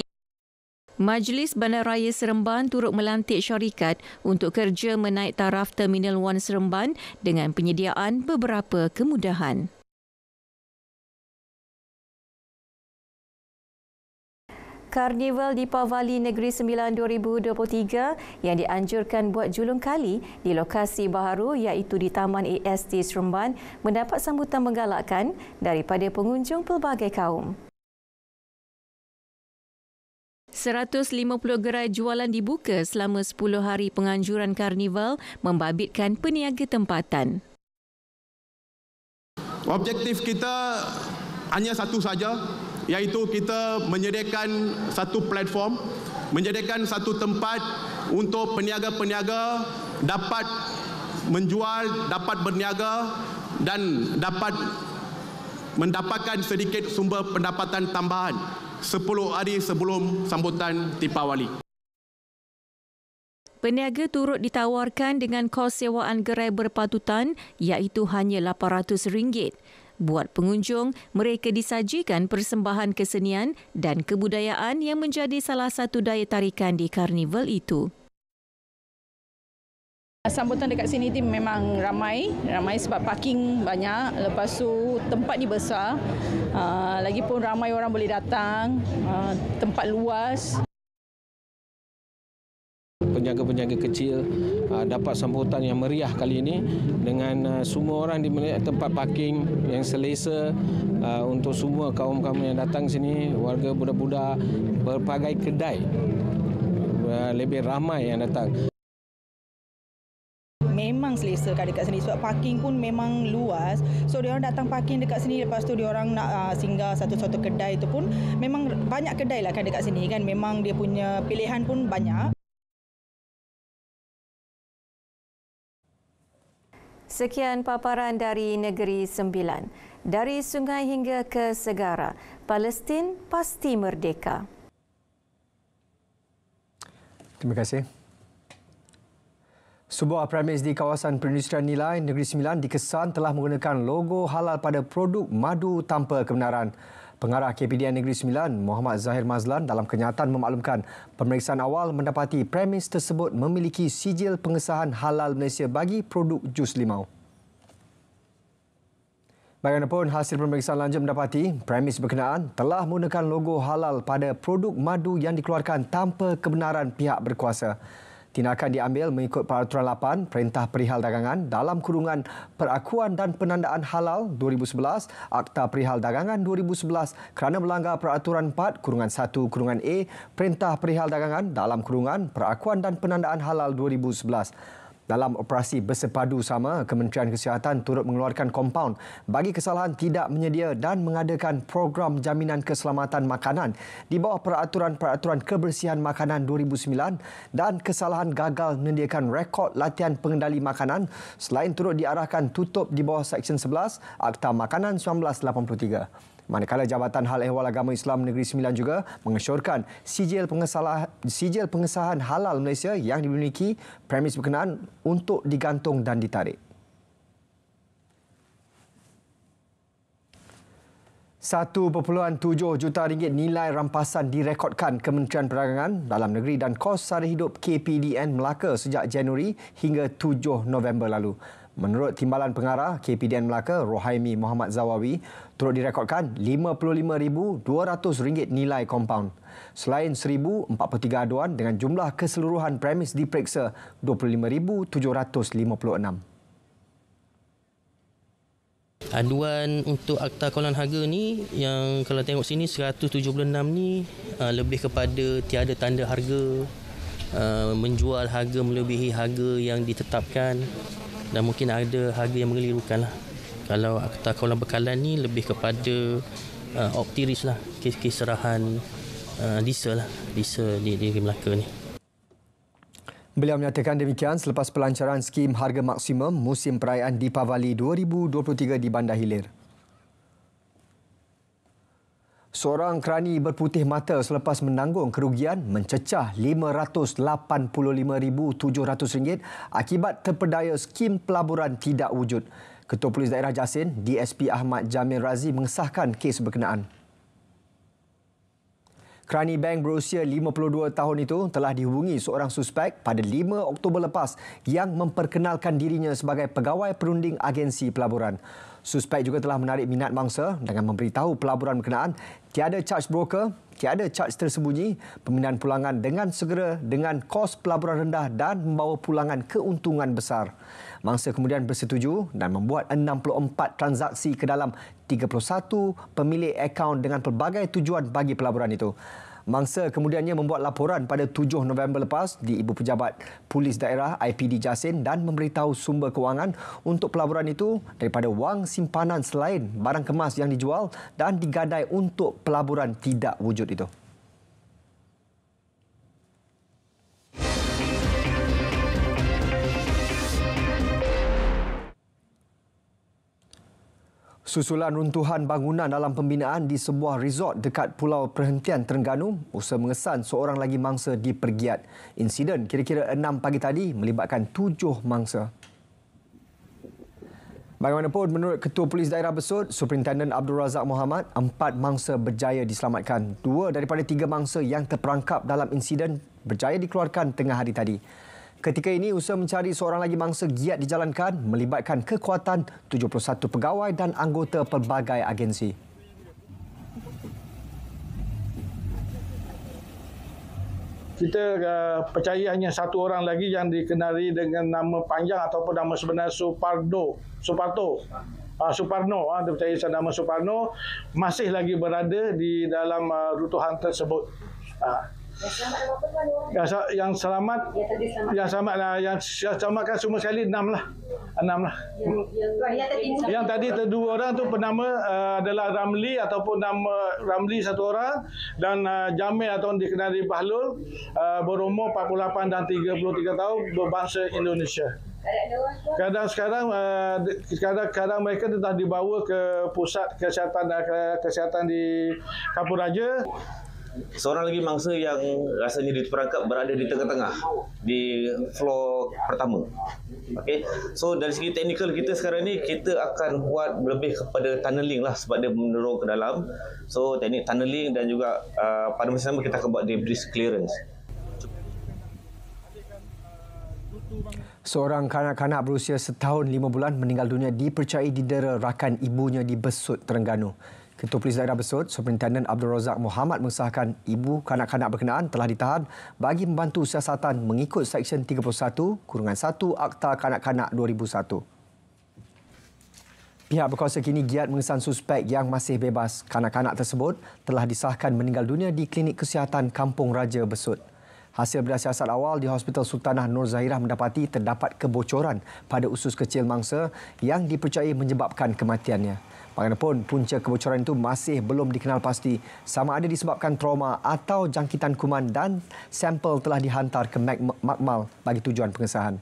Majlis Bandaraya Seremban turut melantik syarikat untuk kerja menaik taraf Terminal 1 Seremban dengan penyediaan beberapa kemudahan. Karnival di Pavali Negeri Sembilan 2023 yang dianjurkan buat julung kali di lokasi baharu iaitu di Taman AST Seremban mendapat sambutan menggalakkan daripada pengunjung pelbagai kaum. 150 gerai jualan dibuka selama 10 hari penganjuran karnival membabitkan peniaga tempatan. Objektif kita hanya satu saja, iaitu kita menyediakan satu platform, menyediakan satu tempat untuk peniaga-peniaga dapat menjual, dapat berniaga dan dapat mendapatkan sedikit sumber pendapatan tambahan 10 hari sebelum sambutan Tipawali. Peniaga turut ditawarkan dengan kos sewaan gerai berpatutan iaitu hanya RM800 buat pengunjung, mereka disajikan persembahan kesenian dan kebudayaan yang menjadi salah satu daya tarikan di karnival itu. Sambutan dekat sini tim memang ramai, ramai sebab parking banyak, lepas tu tempat ni besar, ah, lagi pun ramai orang boleh datang, ah, tempat luas penjaga-penjaga kecil ah, dapat sambutan yang meriah kali ini dengan ah, semua orang di tempat parking yang selesa ah, untuk semua kaum kami yang datang sini warga budak-budak berbagai kedai lebih ramai yang datang memang selesa kat dekat sini sebab parking pun memang luas. So dia orang datang parking dekat sini lepas tu dia orang nak uh, singgah satu-satu kedai itu pun memang banyak kedai lah kan dekat sini kan. Memang dia punya pilihan pun banyak. Sekian paparan dari Negeri Sembilan. Dari sungai hingga ke segara, Palestin pasti merdeka. Terima kasih. Sebuah premis di kawasan perindustrian nilai Negeri Sembilan dikesan telah menggunakan logo halal pada produk madu tanpa kebenaran. Pengarah KPDN Negeri Sembilan, Muhammad Zahir Mazlan dalam kenyataan memaklumkan pemeriksaan awal mendapati premis tersebut memiliki sijil pengesahan halal Malaysia bagi produk jus limau. Bagaimanapun, hasil pemeriksaan lanjut mendapati premis berkenaan telah menggunakan logo halal pada produk madu yang dikeluarkan tanpa kebenaran pihak berkuasa. Tindakan diambil mengikut Peraturan 8 Perintah Perihal Dagangan dalam kurungan Perakuan dan Penandaan Halal 2011 Akta Perihal Dagangan 2011 kerana melanggar Peraturan 4 kurungan 1 kurungan A Perintah Perihal Dagangan dalam kurungan Perakuan dan Penandaan Halal 2011. Dalam operasi bersepadu sama, Kementerian Kesihatan turut mengeluarkan kompaun bagi kesalahan tidak menyedia dan mengadakan program jaminan keselamatan makanan di bawah peraturan-peraturan kebersihan makanan 2009 dan kesalahan gagal menyediakan rekod latihan pengendali makanan selain turut diarahkan tutup di bawah Seksyen 11 Akta Makanan 1983. Manakala Jabatan Hal Ehwal Agama Islam Negeri Sembilan juga mengesyorkan sijil, sijil pengesahan halal Malaysia yang dimiliki premis berkenaan untuk digantung dan ditarik. RM1.7 juta ringgit nilai rampasan direkodkan Kementerian Perdagangan dalam negeri dan kos sara hidup KPDN Melaka sejak Januari hingga 7 November lalu. Menurut Timbalan Pengarah KPDN Melaka, Rohaimi Muhammad Zawawi, turut direkodkan RM55,200 nilai kompaun. Selain 1,043 aduan dengan jumlah keseluruhan premis diperiksa RM25,756. Aduan untuk akta kawalan harga ni yang kalau tengok sini 176 ni uh, lebih kepada tiada tanda harga uh, menjual harga melebihi harga yang ditetapkan dan mungkin ada harga yang mengelirukan lah. Kalau akta kawalan bekalan ni lebih kepada uh, optiris lah, kes-kes serahan uh, diesel lah, diesel di, di Melaka ni. Beliau menyatakan demikian selepas pelancaran skim harga maksimum musim perayaan di Pavali 2023 di Bandar Hilir. Seorang kerani berputih mata selepas menanggung kerugian mencecah RM585,700 akibat terpedaya skim pelaburan tidak wujud. Ketua Polis Daerah Jasin, DSP Ahmad Jamil Razi mengesahkan kes berkenaan. Kerani bank berusia 52 tahun itu telah dihubungi seorang suspek pada 5 Oktober lepas yang memperkenalkan dirinya sebagai pegawai perunding agensi pelaburan. Suspek juga telah menarik minat mangsa dengan memberitahu pelaburan berkenaan tiada charge broker, tiada charge tersembunyi, pemindahan pulangan dengan segera dengan kos pelaburan rendah dan membawa pulangan keuntungan besar. Mangsa kemudian bersetuju dan membuat 64 transaksi ke dalam 31 pemilik akaun dengan pelbagai tujuan bagi pelaburan itu. Mangsa kemudiannya membuat laporan pada 7 November lepas di Ibu Pejabat Polis Daerah IPD Jasin dan memberitahu sumber kewangan untuk pelaburan itu daripada wang simpanan selain barang kemas yang dijual dan digadai untuk pelaburan tidak wujud itu. Susulan runtuhan bangunan dalam pembinaan di sebuah resort dekat Pulau Perhentian Terengganu usah mengesan seorang lagi mangsa dipergiat. Insiden kira-kira 6 pagi tadi melibatkan 7 mangsa. Bagaimanapun, menurut Ketua Polis Daerah Besut, Superintenden Abdul Razak Mohamad, empat mangsa berjaya diselamatkan. Dua daripada tiga mangsa yang terperangkap dalam insiden berjaya dikeluarkan tengah hari tadi. Ketika ini, usaha mencari seorang lagi mangsa giat dijalankan melibatkan kekuatan 71 pegawai dan anggota pelbagai agensi. Kita uh, percaya hanya satu orang lagi yang dikenali dengan nama panjang ataupun nama sebenar Supardo, Suparto. Uh, Suparno, uh, dia percaya nama Suparno, masih lagi berada di dalam uh, eh, rutuhan tersebut. Uh, yang selamat apa yang selamat yang selamat lah yang selamatkan semua sekali enam lah enam lah yang, tadi terdua orang tu bernama eh, adalah Ramli ataupun nama Ramli satu orang dan uh, Jamil atau dikenali Bahlul uh, berumur 48 dan 33 tahun berbangsa Indonesia kadang sekarang kadang kadang mereka telah dibawa ke pusat kesihatan kesihatan di Kapuraja. Raja Seorang lagi mangsa yang rasanya diperangkap berada di tengah-tengah di floor pertama. Okey. So dari segi teknikal kita sekarang ni kita akan buat lebih kepada tunneling lah sebab dia menerung ke dalam. So teknik tunneling dan juga uh, pada masa sama kita akan buat debris clearance. Seorang kanak-kanak berusia setahun lima bulan meninggal dunia dipercayai didera rakan ibunya di Besut, Terengganu. Ketua Polis Daerah Besut, Superintendent Abdul Razak Muhammad mengesahkan ibu kanak-kanak berkenaan telah ditahan bagi membantu siasatan mengikut Seksyen 31 Kurungan 1 Akta Kanak-Kanak 2001. Pihak berkuasa kini giat mengesan suspek yang masih bebas. Kanak-kanak tersebut telah disahkan meninggal dunia di Klinik Kesihatan Kampung Raja Besut. Hasil bedah siasat awal di Hospital Sultanah Nur Zahirah mendapati terdapat kebocoran pada usus kecil mangsa yang dipercayai menyebabkan kematiannya. Bagaimanapun, punca kebocoran itu masih belum dikenal pasti sama ada disebabkan trauma atau jangkitan kuman dan sampel telah dihantar ke makmal bagi tujuan pengesahan.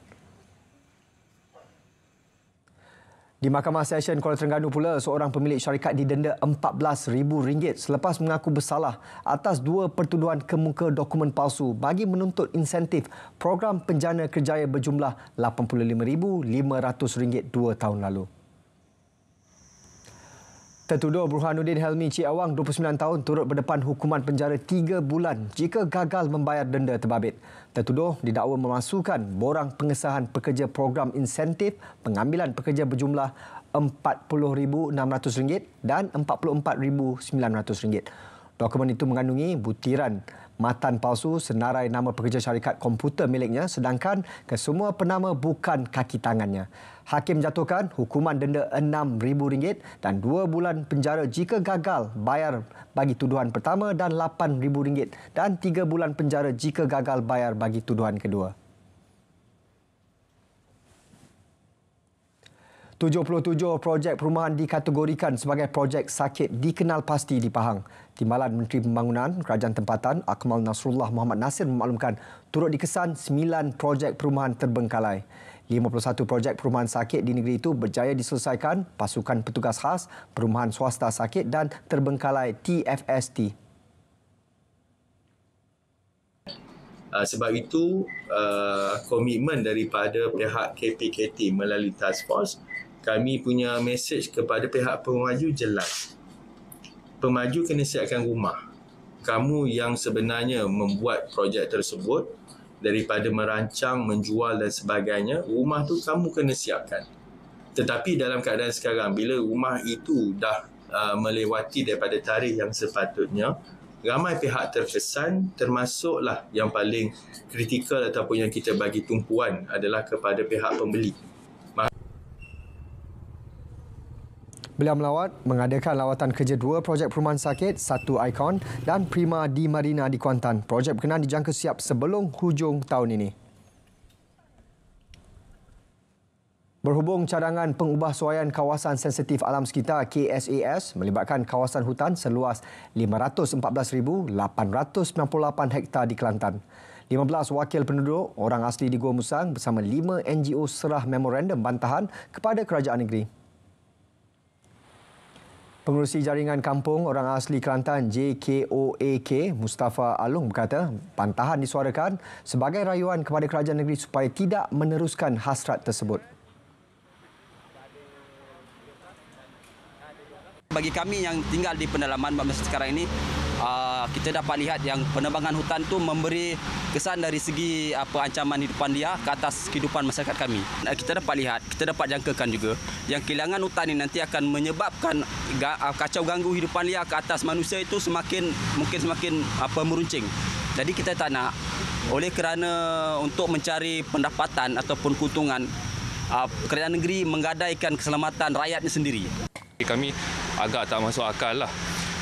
Di Mahkamah Session Kuala Terengganu pula, seorang pemilik syarikat didenda RM14,000 selepas mengaku bersalah atas dua pertuduhan kemuka dokumen palsu bagi menuntut insentif program penjana kerjaya berjumlah RM85,500 dua tahun lalu. Tertuduh Burhanuddin Helmi Cik Awang, 29 tahun, turut berdepan hukuman penjara 3 bulan jika gagal membayar denda terbabit. Tertuduh didakwa memasukkan borang pengesahan pekerja program insentif pengambilan pekerja berjumlah RM40,600 dan RM44,900. Dokumen itu mengandungi butiran matan palsu senarai nama pekerja syarikat komputer miliknya sedangkan kesemua penama bukan kaki tangannya. Hakim jatuhkan hukuman denda RM6,000 dan dua bulan penjara jika gagal bayar bagi tuduhan pertama dan RM8,000 dan tiga bulan penjara jika gagal bayar bagi tuduhan kedua. 77 projek perumahan dikategorikan sebagai projek sakit dikenal pasti di Pahang. Timbalan Menteri Pembangunan Kerajaan Tempatan Akmal Nasrullah Muhammad Nasir memaklumkan turut dikesan 9 projek perumahan terbengkalai. 51 projek perumahan sakit di negeri itu berjaya diselesaikan pasukan petugas khas, perumahan swasta sakit dan terbengkalai TFST. Ah, sebab itu, ah, komitmen daripada pihak KPKT melalui task force, kami punya mesej kepada pihak pengaju jelas pemaju kena siapkan rumah. Kamu yang sebenarnya membuat projek tersebut daripada merancang, menjual dan sebagainya, rumah tu kamu kena siapkan. Tetapi dalam keadaan sekarang, bila rumah itu dah uh, melewati daripada tarikh yang sepatutnya, ramai pihak terkesan termasuklah yang paling kritikal ataupun yang kita bagi tumpuan adalah kepada pihak pembeli. Beliau melawat mengadakan lawatan kerja dua projek perumahan sakit, satu ikon dan prima di Marina di Kuantan. Projek berkenaan dijangka siap sebelum hujung tahun ini. Berhubung cadangan pengubahsuaian kawasan sensitif alam sekitar KSAS melibatkan kawasan hutan seluas 514,898 hektar di Kelantan. 15 wakil penduduk orang asli di Gua Musang bersama 5 NGO serah memorandum bantahan kepada kerajaan negeri. Pengurusi Jaringan Kampung Orang Asli Kelantan JKOAK Mustafa Alung berkata pantahan disuarakan sebagai rayuan kepada kerajaan negeri supaya tidak meneruskan hasrat tersebut. Bagi kami yang tinggal di pendalaman sekarang ini, Ah, kita dapat lihat yang penebangan hutan tu memberi kesan dari segi apa ancaman hidupan dia ke atas kehidupan masyarakat kami. Kita dapat lihat, kita dapat jangkakan juga yang kehilangan hutan ini nanti akan menyebabkan ah, kacau ganggu hidupan dia ke atas manusia itu semakin mungkin semakin apa meruncing. Jadi kita tak nak oleh kerana untuk mencari pendapatan ataupun keuntungan ah, kerajaan negeri menggadaikan keselamatan rakyatnya sendiri. Kami agak tak masuk akal lah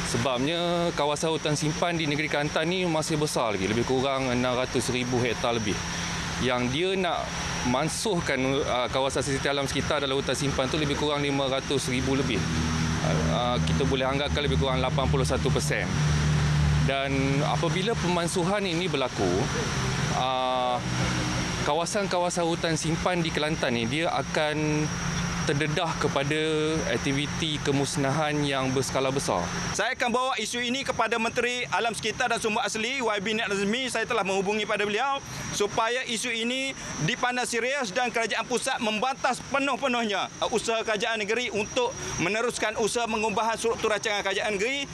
Sebabnya kawasan hutan simpan di negeri Kelantan ni masih besar lagi. Lebih kurang 600,000 hektar lebih. Yang dia nak mansuhkan uh, kawasan sisi alam sekitar dalam hutan simpan tu lebih kurang 500,000 lebih. Uh, uh, kita boleh anggarkan lebih kurang 81%. Dan apabila pemansuhan ini berlaku, kawasan-kawasan hutan simpan di Kelantan ni dia akan terdedah kepada aktiviti kemusnahan yang berskala besar. Saya akan bawa isu ini kepada Menteri Alam Sekitar dan Sumber Asli YB Nek Razmi. Saya telah menghubungi pada beliau supaya isu ini dipandang serius dan kerajaan pusat membantas penuh-penuhnya uh, usaha kerajaan negeri untuk meneruskan usaha mengubah struktur rancangan kerajaan negeri.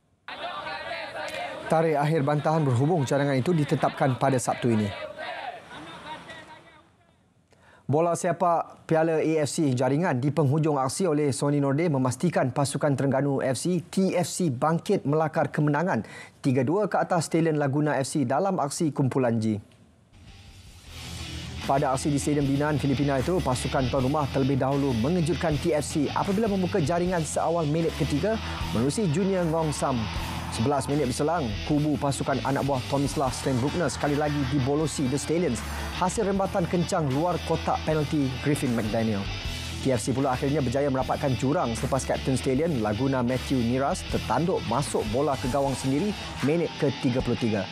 Tarikh akhir bantahan berhubung cadangan itu ditetapkan pada Sabtu ini. Bola sepak Piala AFC jaringan di penghujung aksi oleh Sony Norde memastikan pasukan Terengganu FC TFC bangkit melakar kemenangan 3-2 ke atas Stadium Laguna FC dalam aksi kumpulan G. Pada aksi di Stadium Binaan Filipina itu, pasukan tuan rumah terlebih dahulu mengejutkan TFC apabila membuka jaringan seawal minit ketiga melalui Junior Ngong Sam. 11 minit berselang, kubu pasukan anak buah Tommy Slah Stan Bruckner sekali lagi dibolosi The Stallions hasil rembatan kencang luar kotak penalti Griffin McDaniel. TFC pula akhirnya berjaya merapatkan jurang selepas Captain Stadium Laguna Matthew Niras tertanduk masuk bola ke gawang sendiri minit ke-33.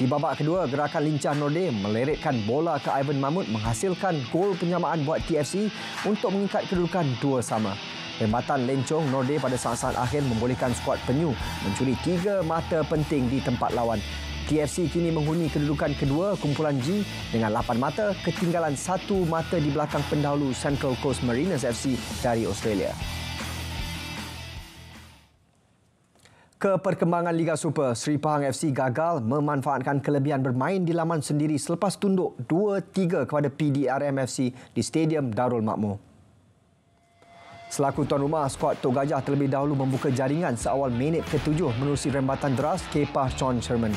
Di babak kedua, gerakan lincah Norde meleretkan bola ke Ivan Mahmud menghasilkan gol penyamaan buat TFC untuk mengikat kedudukan dua sama. Rembatan lencong Norde pada saat-saat akhir membolehkan skuad penyu mencuri tiga mata penting di tempat lawan. TFC kini menghuni kedudukan kedua kumpulan G dengan lapan mata ketinggalan satu mata di belakang pendahulu Central Coast Mariners FC dari Australia. Ke perkembangan Liga Super, Sri Pahang FC gagal memanfaatkan kelebihan bermain di laman sendiri selepas tunduk 2-3 kepada PDRM FC di Stadium Darul Makmur. Selaku tuan rumah, skuad Tok Gajah terlebih dahulu membuka jaringan seawal minit ketujuh menerusi rembatan deras Kepah John Sherman.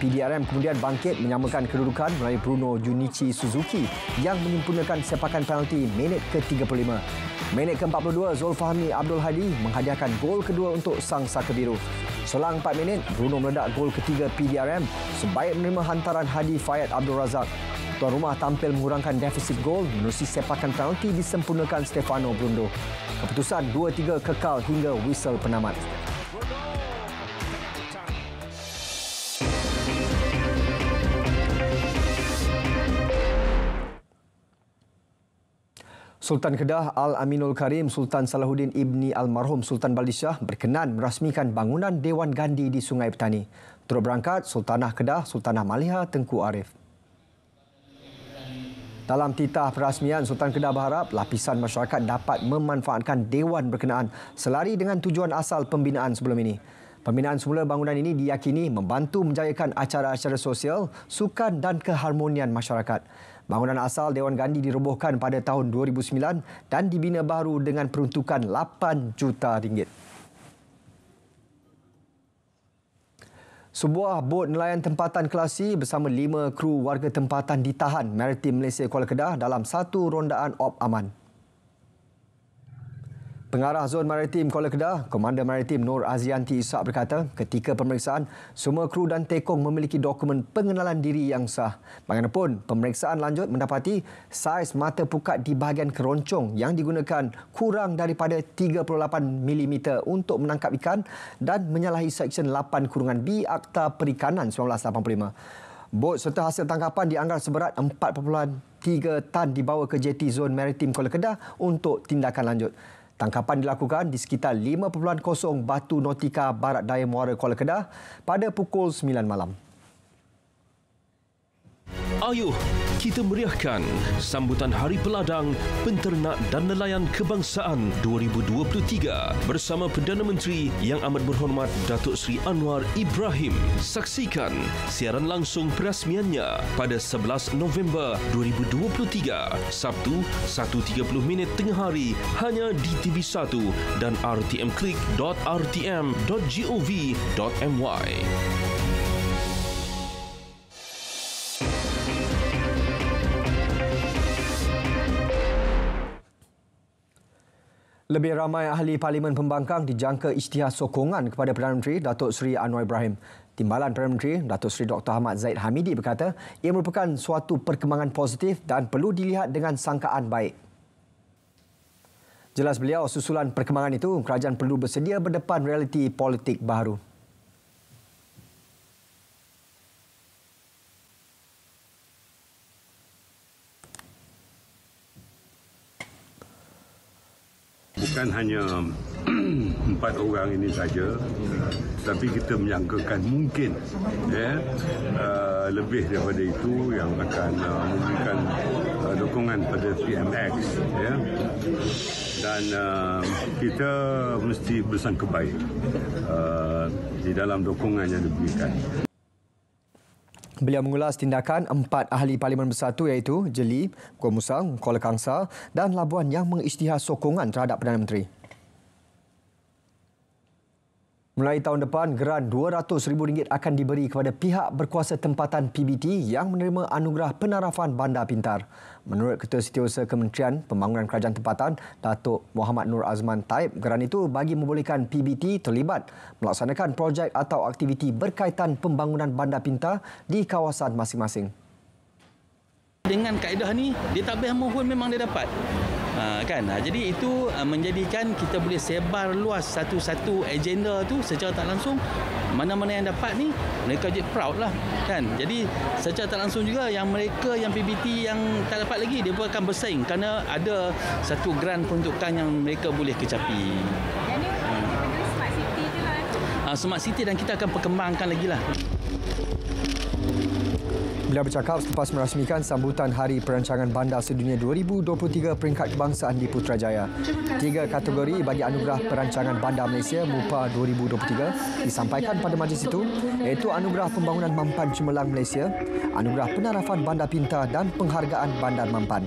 PDRM kemudian bangkit menyamakan kedudukan melalui Bruno Junichi Suzuki yang menyempurnakan sepakan penalti minit ke-35. Minit ke-42, Zulfahmi Abdul Hadi menghadiahkan gol kedua untuk Sang Saka Biru. Selang 4 minit, Bruno meledak gol ketiga PDRM sebaik menerima hantaran Hadi Fayyad Abdul Razak. Tuan Rumah tampil mengurangkan defisit gol menerusi sepakan penalti disempurnakan Stefano Brundo. Keputusan 2-3 kekal hingga whistle penamat. Sultan Kedah Al-Aminul Karim Sultan Salahuddin Ibni Almarhum Sultan Baldishah berkenan merasmikan bangunan Dewan Gandhi di Sungai Petani. Turut berangkat Sultanah Kedah Sultanah Malia Tengku Arif. Dalam titah perasmian, Sultan Kedah berharap lapisan masyarakat dapat memanfaatkan Dewan berkenaan selari dengan tujuan asal pembinaan sebelum ini. Pembinaan semula bangunan ini diyakini membantu menjayakan acara-acara sosial, sukan dan keharmonian masyarakat. Bangunan asal Dewan Gandhi dirobohkan pada tahun 2009 dan dibina baru dengan peruntukan 8 juta ringgit. Sebuah bot nelayan tempatan Kelasi bersama lima kru warga tempatan ditahan Maritim Malaysia Kuala Kedah dalam satu rondaan op aman. Pengarah Zon Maritim Kuala Kedah, Komander Maritim Nur Azianti Isak berkata, ketika pemeriksaan, semua kru dan tekong memiliki dokumen pengenalan diri yang sah. Bagaimanapun, pemeriksaan lanjut mendapati saiz mata pukat di bahagian keroncong yang digunakan kurang daripada 38 mm untuk menangkap ikan dan menyalahi Seksyen 8 kurungan B Akta Perikanan 1985. Bot serta hasil tangkapan dianggar seberat 4.3 tan dibawa ke jeti Zon Maritim Kuala Kedah untuk tindakan lanjut. Tangkapan dilakukan di sekitar 5.0 Batu Notika Barat Daya Muara Kuala Kedah pada pukul 9 malam. Ayuh, kita meriahkan sambutan Hari Peladang, Penternak dan Nelayan Kebangsaan 2023 bersama Perdana Menteri yang amat berhormat Datuk Seri Anwar Ibrahim. Saksikan siaran langsung perasmiannya pada 11 November 2023, Sabtu 1.30 minit tengah hari hanya di TV1 dan rtmclick.rtm.gov.my. Terima kasih. Lebih ramai ahli Parlimen Pembangkang dijangka isytihar sokongan kepada Perdana Menteri Datuk Seri Anwar Ibrahim. Timbalan Perdana Menteri Datuk Seri Dr. Ahmad Zaid Hamidi berkata ia merupakan suatu perkembangan positif dan perlu dilihat dengan sangkaan baik. Jelas beliau susulan perkembangan itu kerajaan perlu bersedia berdepan realiti politik baru. bukan hanya (clears throat) empat orang ini saja tapi kita menyangkakan mungkin ya uh, lebih daripada itu yang akan uh, memberikan uh, dukungan pada PMX ya dan uh, kita mesti bersangka baik uh, di dalam dukungan yang diberikan beliau mengulas tindakan empat ahli Parlimen Bersatu iaitu Jeli, Kuala Musang, Kuala Kangsar dan Labuan yang mengisytihar sokongan terhadap Perdana Menteri. Mulai tahun depan, geran RM200,000 akan diberi kepada pihak berkuasa tempatan PBT yang menerima anugerah penarafan bandar pintar. Menurut Ketua Setiausaha Kementerian Pembangunan Kerajaan Tempatan, Datuk Muhammad Nur Azman Taib, geran itu bagi membolehkan PBT terlibat melaksanakan projek atau aktiviti berkaitan pembangunan bandar pintar di kawasan masing-masing. Dengan kaedah ini, dia tak boleh mohon memang dia dapat. Ah, kan ah, jadi itu ah, menjadikan kita boleh sebar luas satu-satu agenda tu secara tak langsung mana-mana yang dapat ni mereka jadi proud lah kan jadi secara tak langsung juga yang mereka yang PBT yang tak dapat lagi dia pun akan bersaing kerana ada satu grant peruntukan yang mereka boleh kecapi Smart City lah, eh. Smart City dan kita akan perkembangkan lagi lah. Beliau bercakap selepas merasmikan sambutan Hari Perancangan Bandar Sedunia 2023 peringkat kebangsaan di Putrajaya. Tiga kategori bagi anugerah Perancangan Bandar Malaysia MUPA 2023 disampaikan pada majlis itu iaitu Anugerah Pembangunan Mampan Cemerlang Malaysia, Anugerah Penarafan Bandar Pintar dan Penghargaan Bandar Mampan.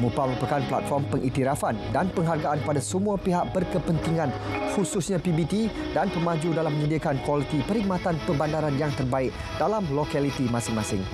MUPA merupakan platform pengiktirafan dan penghargaan pada semua pihak berkepentingan khususnya PBT dan pemaju dalam menyediakan kualiti perkhidmatan perbandaran yang terbaik dalam lokaliti masing-masing.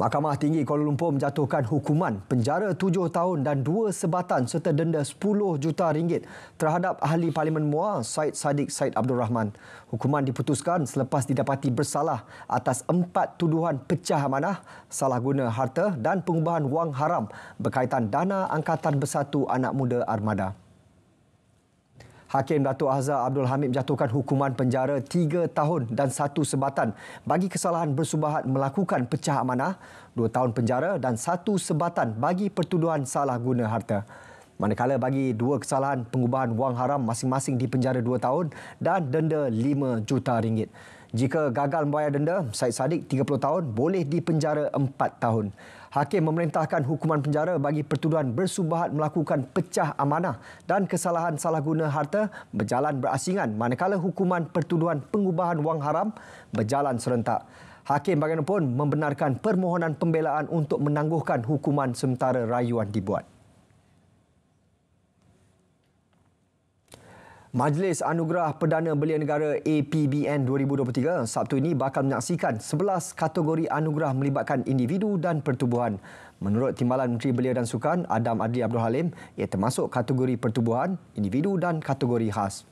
Mahkamah Tinggi Kuala Lumpur menjatuhkan hukuman penjara tujuh tahun dan dua sebatan serta denda sepuluh juta ringgit terhadap ahli Parlimen MUA Syed Sadiq Syed Abdul Rahman. Hukuman diputuskan selepas didapati bersalah atas empat tuduhan pecah amanah, salah guna harta dan pengubahan wang haram berkaitan dana Angkatan Bersatu Anak Muda Armada. Hakim Datuk Azhar Abdul Hamid menjatuhkan hukuman penjara tiga tahun dan satu sebatan bagi kesalahan bersubahat melakukan pecah amanah, 2 tahun penjara dan satu sebatan bagi pertuduhan salah guna harta. Manakala bagi dua kesalahan pengubahan wang haram masing-masing di penjara 2 tahun dan denda lima juta ringgit. Jika gagal membayar denda, Said Sadiq 30 tahun boleh dipenjara 4 tahun. Hakim memerintahkan hukuman penjara bagi pertuduhan bersubahat melakukan pecah amanah dan kesalahan salah guna harta berjalan berasingan manakala hukuman pertuduhan pengubahan wang haram berjalan serentak. Hakim bagaimanapun membenarkan permohonan pembelaan untuk menangguhkan hukuman sementara rayuan dibuat. Majlis Anugerah Perdana Belia Negara APBN 2023 Sabtu ini bakal menyaksikan 11 kategori anugerah melibatkan individu dan pertubuhan. Menurut Timbalan Menteri Belia dan Sukan Adam Adli Abdul Halim, ia termasuk kategori pertubuhan, individu dan kategori khas.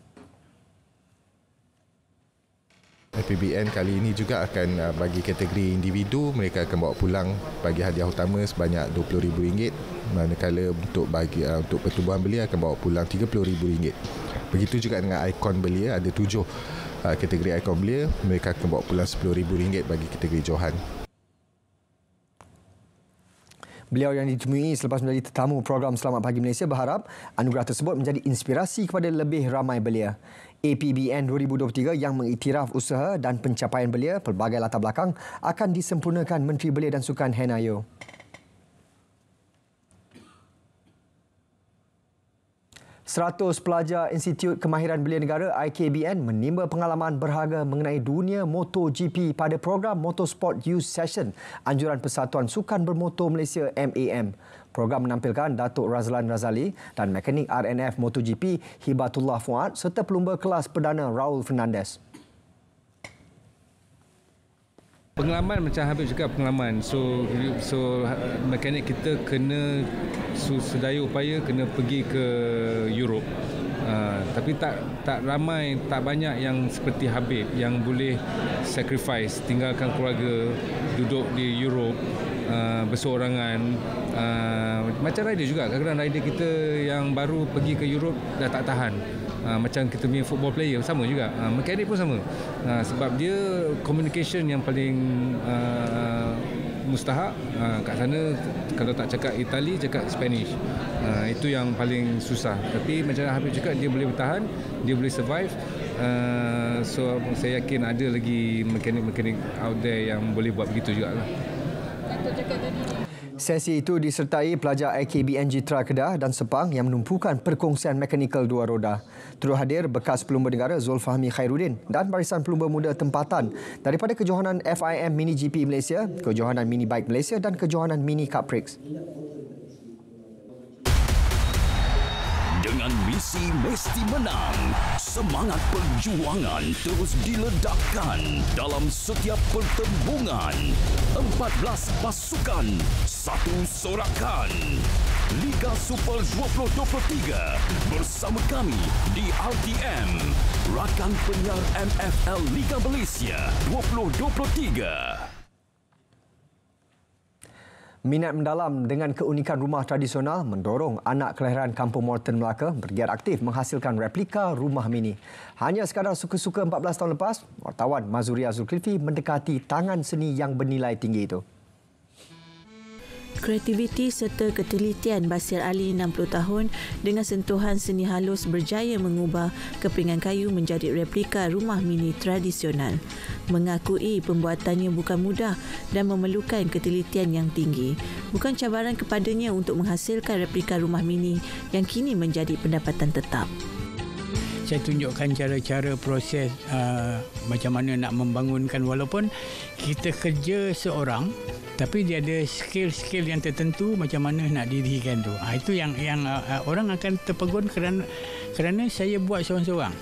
APBN kali ini juga akan uh, bagi kategori individu mereka akan bawa pulang bagi hadiah utama sebanyak RM20,000 manakala untuk bagi uh, untuk pertubuhan belia akan bawa pulang RM30,000. Begitu juga dengan ikon belia ada tujuh uh, kategori ikon belia mereka akan bawa pulang RM10,000 bagi kategori Johan. Beliau yang ditemui selepas menjadi tetamu program Selamat Pagi Malaysia berharap anugerah tersebut menjadi inspirasi kepada lebih ramai belia. APBN 2023 yang mengiktiraf usaha dan pencapaian belia pelbagai latar belakang akan disempurnakan Menteri Belia dan Sukan Henayo. 100 pelajar Institut Kemahiran Belia Negara IKBN menimba pengalaman berharga mengenai dunia MotoGP pada program Motorsport Youth Session Anjuran Persatuan Sukan Bermoto Malaysia MAM. Program menampilkan Datuk Razlan Razali dan mekanik RNF MotoGP Hibatullah Fuad serta pelumba kelas perdana Raul Fernandez. pengalaman macam Habib juga pengalaman so so mekanik kita kena sedaya upaya kena pergi ke Europe uh, tapi tak tak ramai tak banyak yang seperti Habib yang boleh sacrifice tinggalkan keluarga duduk di Europe uh, ah, bersorangan uh, ah, macam rider juga kadang-kadang rider kita yang baru pergi ke Europe dah tak tahan Ah, macam kita punya football player sama juga uh, mekanik pun sama uh, sebab dia communication yang paling uh, mustahak uh, kat sana kalau tak cakap Itali cakap Spanish uh, itu yang paling susah tapi macam Habib cakap dia boleh bertahan dia boleh survive Uh, so saya yakin ada lagi mekanik-mekanik out there yang boleh buat begitu juga lah. Tato cakap tadi Sesi itu disertai pelajar AKB NG Kedah dan Sepang yang menumpukan perkongsian mekanikal dua roda. Terus hadir bekas pelumba negara Zulfahmi Khairuddin dan barisan pelumba muda tempatan daripada kejohanan FIM Mini GP Malaysia, kejohanan Mini Bike Malaysia dan kejohanan Mini Cup Prix. dengan misi mesti menang. Semangat perjuangan terus diledakkan dalam setiap pertembungan. Empat belas pasukan, satu sorakan. Liga Super 2023 bersama kami di RTM. Rakan penyiar MFL Liga Malaysia 2023. Minat mendalam dengan keunikan rumah tradisional mendorong anak kelahiran Kampung Morton Melaka bergiat aktif menghasilkan replika rumah mini. Hanya sekadar suka-suka 14 tahun lepas, wartawan Mazuri Azul Zulkifli mendekati tangan seni yang bernilai tinggi itu kreativiti serta ketelitian Basir Ali 60 tahun dengan sentuhan seni halus berjaya mengubah kepingan kayu menjadi replika rumah mini tradisional. Mengakui pembuatannya bukan mudah dan memerlukan ketelitian yang tinggi. Bukan cabaran kepadanya untuk menghasilkan replika rumah mini yang kini menjadi pendapatan tetap saya tunjukkan cara-cara proses uh, macam mana nak membangunkan walaupun kita kerja seorang tapi dia ada skill-skill yang tertentu macam mana nak dirikan tu. Ha, itu yang yang uh, uh, orang akan terpegun kerana kerana saya buat seorang-seorang.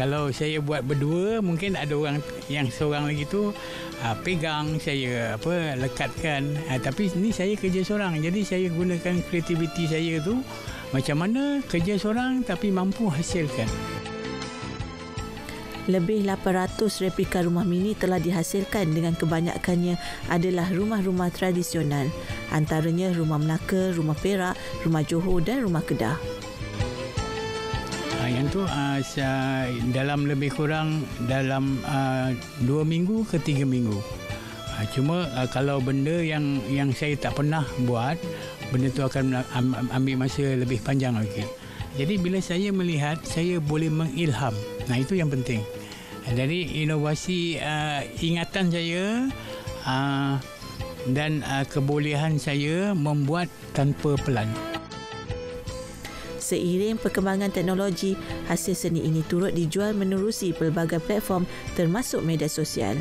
Kalau saya buat berdua mungkin ada orang yang seorang lagi tu uh, pegang saya apa lekatkan. Ha, tapi ni saya kerja seorang. Jadi saya gunakan kreativiti saya tu macam mana kerja seorang tapi mampu hasilkan? Lebih 800 replika rumah mini telah dihasilkan dengan kebanyakannya adalah rumah-rumah tradisional. Antaranya rumah Melaka, rumah Perak, rumah Johor dan rumah Kedah. Ah, yang tu ah, dalam lebih kurang dalam ah, dua minggu ke tiga minggu. Cuma kalau benda yang yang saya tak pernah buat, benda tu akan ambil masa lebih panjang lagi. Jadi bila saya melihat, saya boleh mengilham. Nah itu yang penting. Jadi inovasi uh, ingatan saya uh, dan uh, kebolehan saya membuat tanpa pelan. Seiring perkembangan teknologi, hasil seni ini turut dijual menerusi pelbagai platform termasuk media sosial.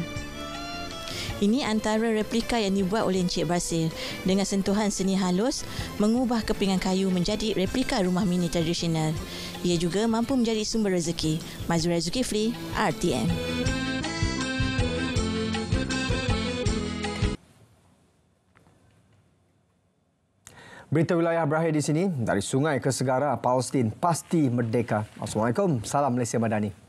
Ini antara replika yang dibuat oleh Encik Brasil dengan sentuhan seni halus mengubah kepingan kayu menjadi replika rumah mini tradisional. Ia juga mampu menjadi sumber rezeki. Mazura Zulkifli, RTM. Berita wilayah berakhir di sini. Dari sungai ke segara, Palestin pasti merdeka. Assalamualaikum. Salam Malaysia Madani.